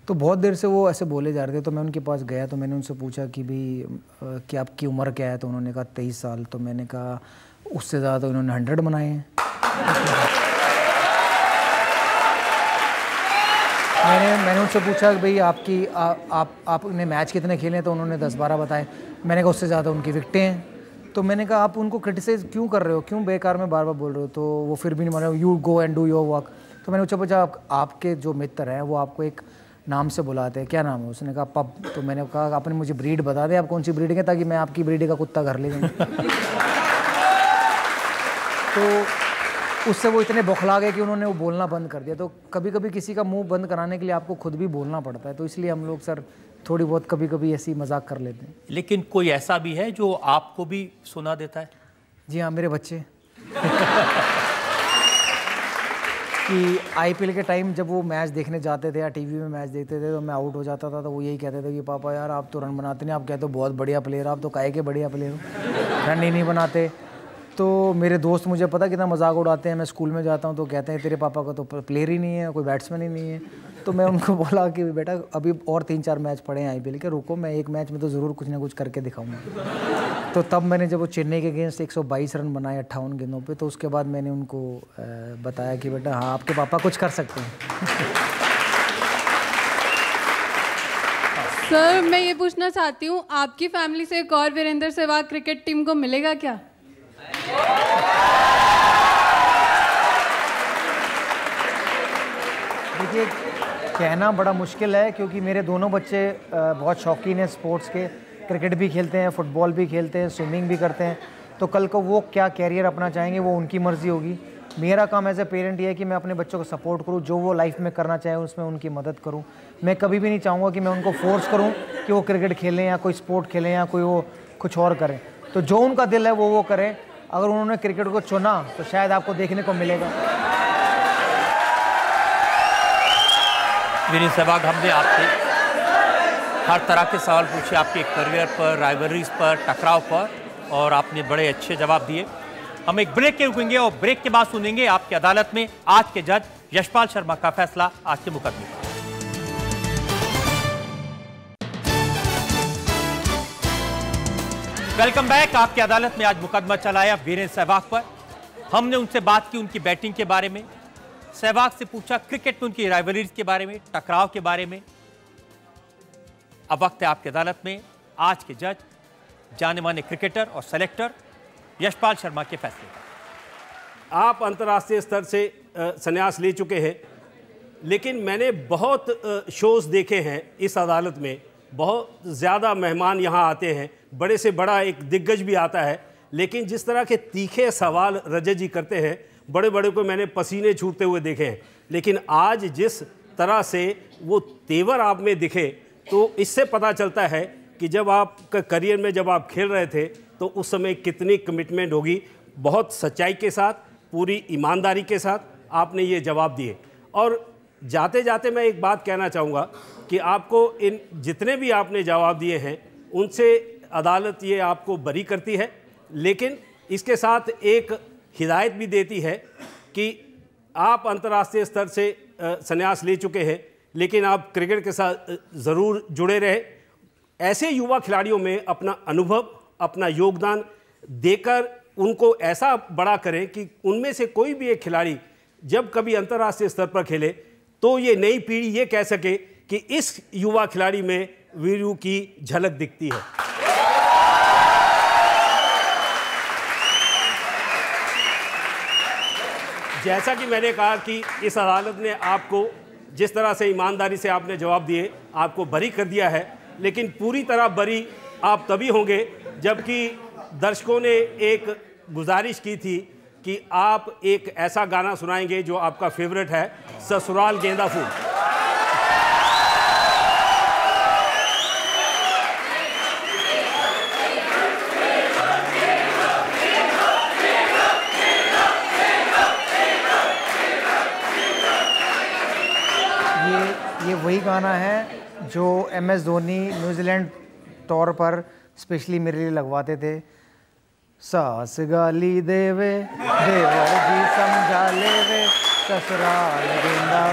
तो बहुत देर से वो ऐसे बोले जा रहे थे तो मैं उनके पास गया तो मैंने उनसे पूछा कि भाई कि आपकी उम्र क्या है तो उन्होंने कहा तेईस साल तो मैंने कहा उससे ज़्यादा तो इन्होंने हंड्रेड बनाए हैं मैंने मैंने उनसे पूछा कि भाई आपकी आ, आप आपने मैच कितने खेले तो उन्होंने दस बारह बताए मैंने कहा उससे ज़्यादा उनकी विकटें हैं तो मैंने कहा आप उनको क्रिटिसाइज क्यों कर रहे हो क्यों बेकार में बार बार बोल रहे हो तो वो फिर भी नहीं मान रहे you go and do your work तो मैंने पूछा पूछा आप, आपके जो मित्र हैं वो आपको एक नाम से बुलाते हैं क्या नाम है उसने कहा पब तो मैंने कहा आपने मुझे ब्रीड बता दें आप कौन सी ब्रीड है ताकि मैं आपकी ब्रीड का कुत्ता घर ले जाऊँ [LAUGHS] तो उससे वो इतने बौखला गए कि उन्होंने वो बोलना बंद कर दिया तो कभी कभी किसी का मुंह बंद कराने के लिए आपको खुद भी बोलना पड़ता है तो इसलिए हम लोग सर थोड़ी बहुत कभी कभी ऐसी मजाक कर लेते हैं लेकिन कोई ऐसा भी है जो आपको भी सुना देता है जी हाँ मेरे बच्चे [LAUGHS] कि आईपीएल के टाइम जब वो मैच देखने जाते थे या टीवी में मैच देखते थे तो मैं आउट हो जाता था तो वो यही कहते थे कि पापा यार आप तो रन बनाते नहीं आप कहते हो बहुत बढ़िया प्लेयर आप तो काहे के बढ़िया प्लेयर हो रन ही नहीं बनाते तो मेरे दोस्त मुझे पता कितना मजाक उड़ाते हैं मैं स्कूल में जाता हूँ तो कहते हैं तेरे पापा का तो प्लेयर ही नहीं है कोई बैट्समैन ही नहीं है तो मैं उनको [LAUGHS] बोला कि बेटा अभी और तीन चार मैच पड़े हैं आई के रुको मैं एक मैच में तो ज़रूर कुछ ना कुछ करके दिखाऊंगा तो तब मैंने जब वो चेन्नई के अगेंस्ट एक रन बनाए अट्ठावन गेंदों पर तो उसके बाद मैंने उनको बताया कि बेटा हाँ आपके पापा कुछ कर सकते हैं [LAUGHS] सर मैं ये पूछना चाहती हूँ आपकी फैमिली से एक और वीरेंद्र सहवाग क्रिकेट टीम को मिलेगा क्या देखिए कहना बड़ा मुश्किल है क्योंकि मेरे दोनों बच्चे बहुत शौकीन हैं स्पोर्ट्स के क्रिकेट भी खेलते हैं फुटबॉल भी खेलते हैं स्विमिंग भी करते हैं तो कल को वो क्या कैरियर अपना चाहेंगे वो उनकी मर्ज़ी होगी मेरा काम एज ए पेरेंट ये है कि मैं अपने बच्चों को सपोर्ट करूँ जो वो लाइफ में करना चाहे उसमें उनकी मदद करूँ मैं कभी भी नहीं चाहूँगा कि मैं उनको फोर्स करूँ कि वो क्रिकेट खेलें या कोई स्पोर्ट खेलें या कोई वो कुछ और करें तो जो उनका दिल है वो वो करें अगर उन्होंने क्रिकेट को चुना तो शायद आपको देखने को मिलेगा विनीत सहवाग हमने आपसे हर तरह के सवाल पूछे आपके करियर पर राइवरीज पर टकराव पर और आपने बड़े अच्छे जवाब दिए हम एक ब्रेक के रुकेंगे और ब्रेक के बाद सुनेंगे आपकी अदालत में आज के जज यशपाल शर्मा का फैसला आज के मुकदमे पर वेलकम बैक आपकी अदालत में आज मुकदमा चलाया वीरेंद्र सहवाग पर हमने उनसे बात की उनकी बैटिंग के बारे में सहवाग से पूछा क्रिकेट में उनकी राइवलरीज के बारे में टकराव के बारे में अब वक्त है आपकी अदालत में आज के जज जाने माने क्रिकेटर और सेलेक्टर यशपाल शर्मा के फैसले आप अंतर्राष्ट्रीय स्तर से संन्यास ले चुके हैं लेकिन मैंने बहुत शोज देखे हैं इस अदालत में बहुत ज़्यादा मेहमान यहाँ आते हैं बड़े से बड़ा एक दिग्गज भी आता है लेकिन जिस तरह के तीखे सवाल रजत जी करते हैं बड़े बड़े को मैंने पसीने छूटते हुए देखे हैं लेकिन आज जिस तरह से वो तेवर आप में दिखे तो इससे पता चलता है कि जब आपका करियर में जब आप खेल रहे थे तो उस समय कितनी कमिटमेंट होगी बहुत सच्चाई के साथ पूरी ईमानदारी के साथ आपने ये जवाब दिए और जाते जाते मैं एक बात कहना चाहूँगा कि आपको इन जितने भी आपने जवाब दिए हैं उनसे अदालत ये आपको बरी करती है लेकिन इसके साथ एक हिदायत भी देती है कि आप अंतर्राष्ट्रीय स्तर से संन्यास ले चुके हैं लेकिन आप क्रिकेट के साथ ज़रूर जुड़े रहे ऐसे युवा खिलाड़ियों में अपना अनुभव अपना योगदान देकर उनको ऐसा बड़ा करें कि उनमें से कोई भी एक खिलाड़ी जब कभी अंतर्राष्ट्रीय स्तर पर खेले तो ये नई पीढ़ी ये कह सके कि इस युवा खिलाड़ी में वीरू की झलक दिखती है जैसा कि मैंने कहा कि इस अदालत ने आपको जिस तरह से ईमानदारी से आपने जवाब दिए आपको बरी कर दिया है लेकिन पूरी तरह बरी आप तभी होंगे जबकि दर्शकों ने एक गुजारिश की थी कि आप एक ऐसा गाना सुनाएंगे जो आपका फेवरेट है ससुराल गेंदा फूल वही गाना है जो एम एस धोनी न्यूजीलैंड तौर पर स्पेशली मेरे लिए लगवाते थे सास गाली देवे देवर जी समझा लेवे ससुराल गेंदा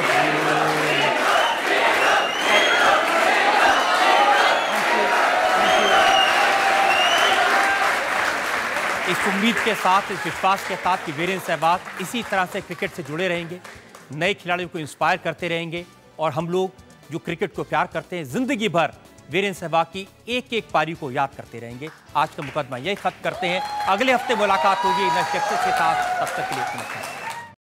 इस उम्मीद के साथ इस विश्वास के साथ कि वीरेंद्र सहवाग इसी तरह से क्रिकेट से जुड़े रहेंगे नए खिलाड़ियों को इंस्पायर करते रहेंगे और हम लोग जो क्रिकेट को प्यार करते हैं जिंदगी भर वीरेंद्र सहवाग की एक एक पारी को याद करते रहेंगे आज का मुकदमा यही खत्म करते हैं अगले हफ्ते मुलाकात होगी नशे के साथ तब तक के लिए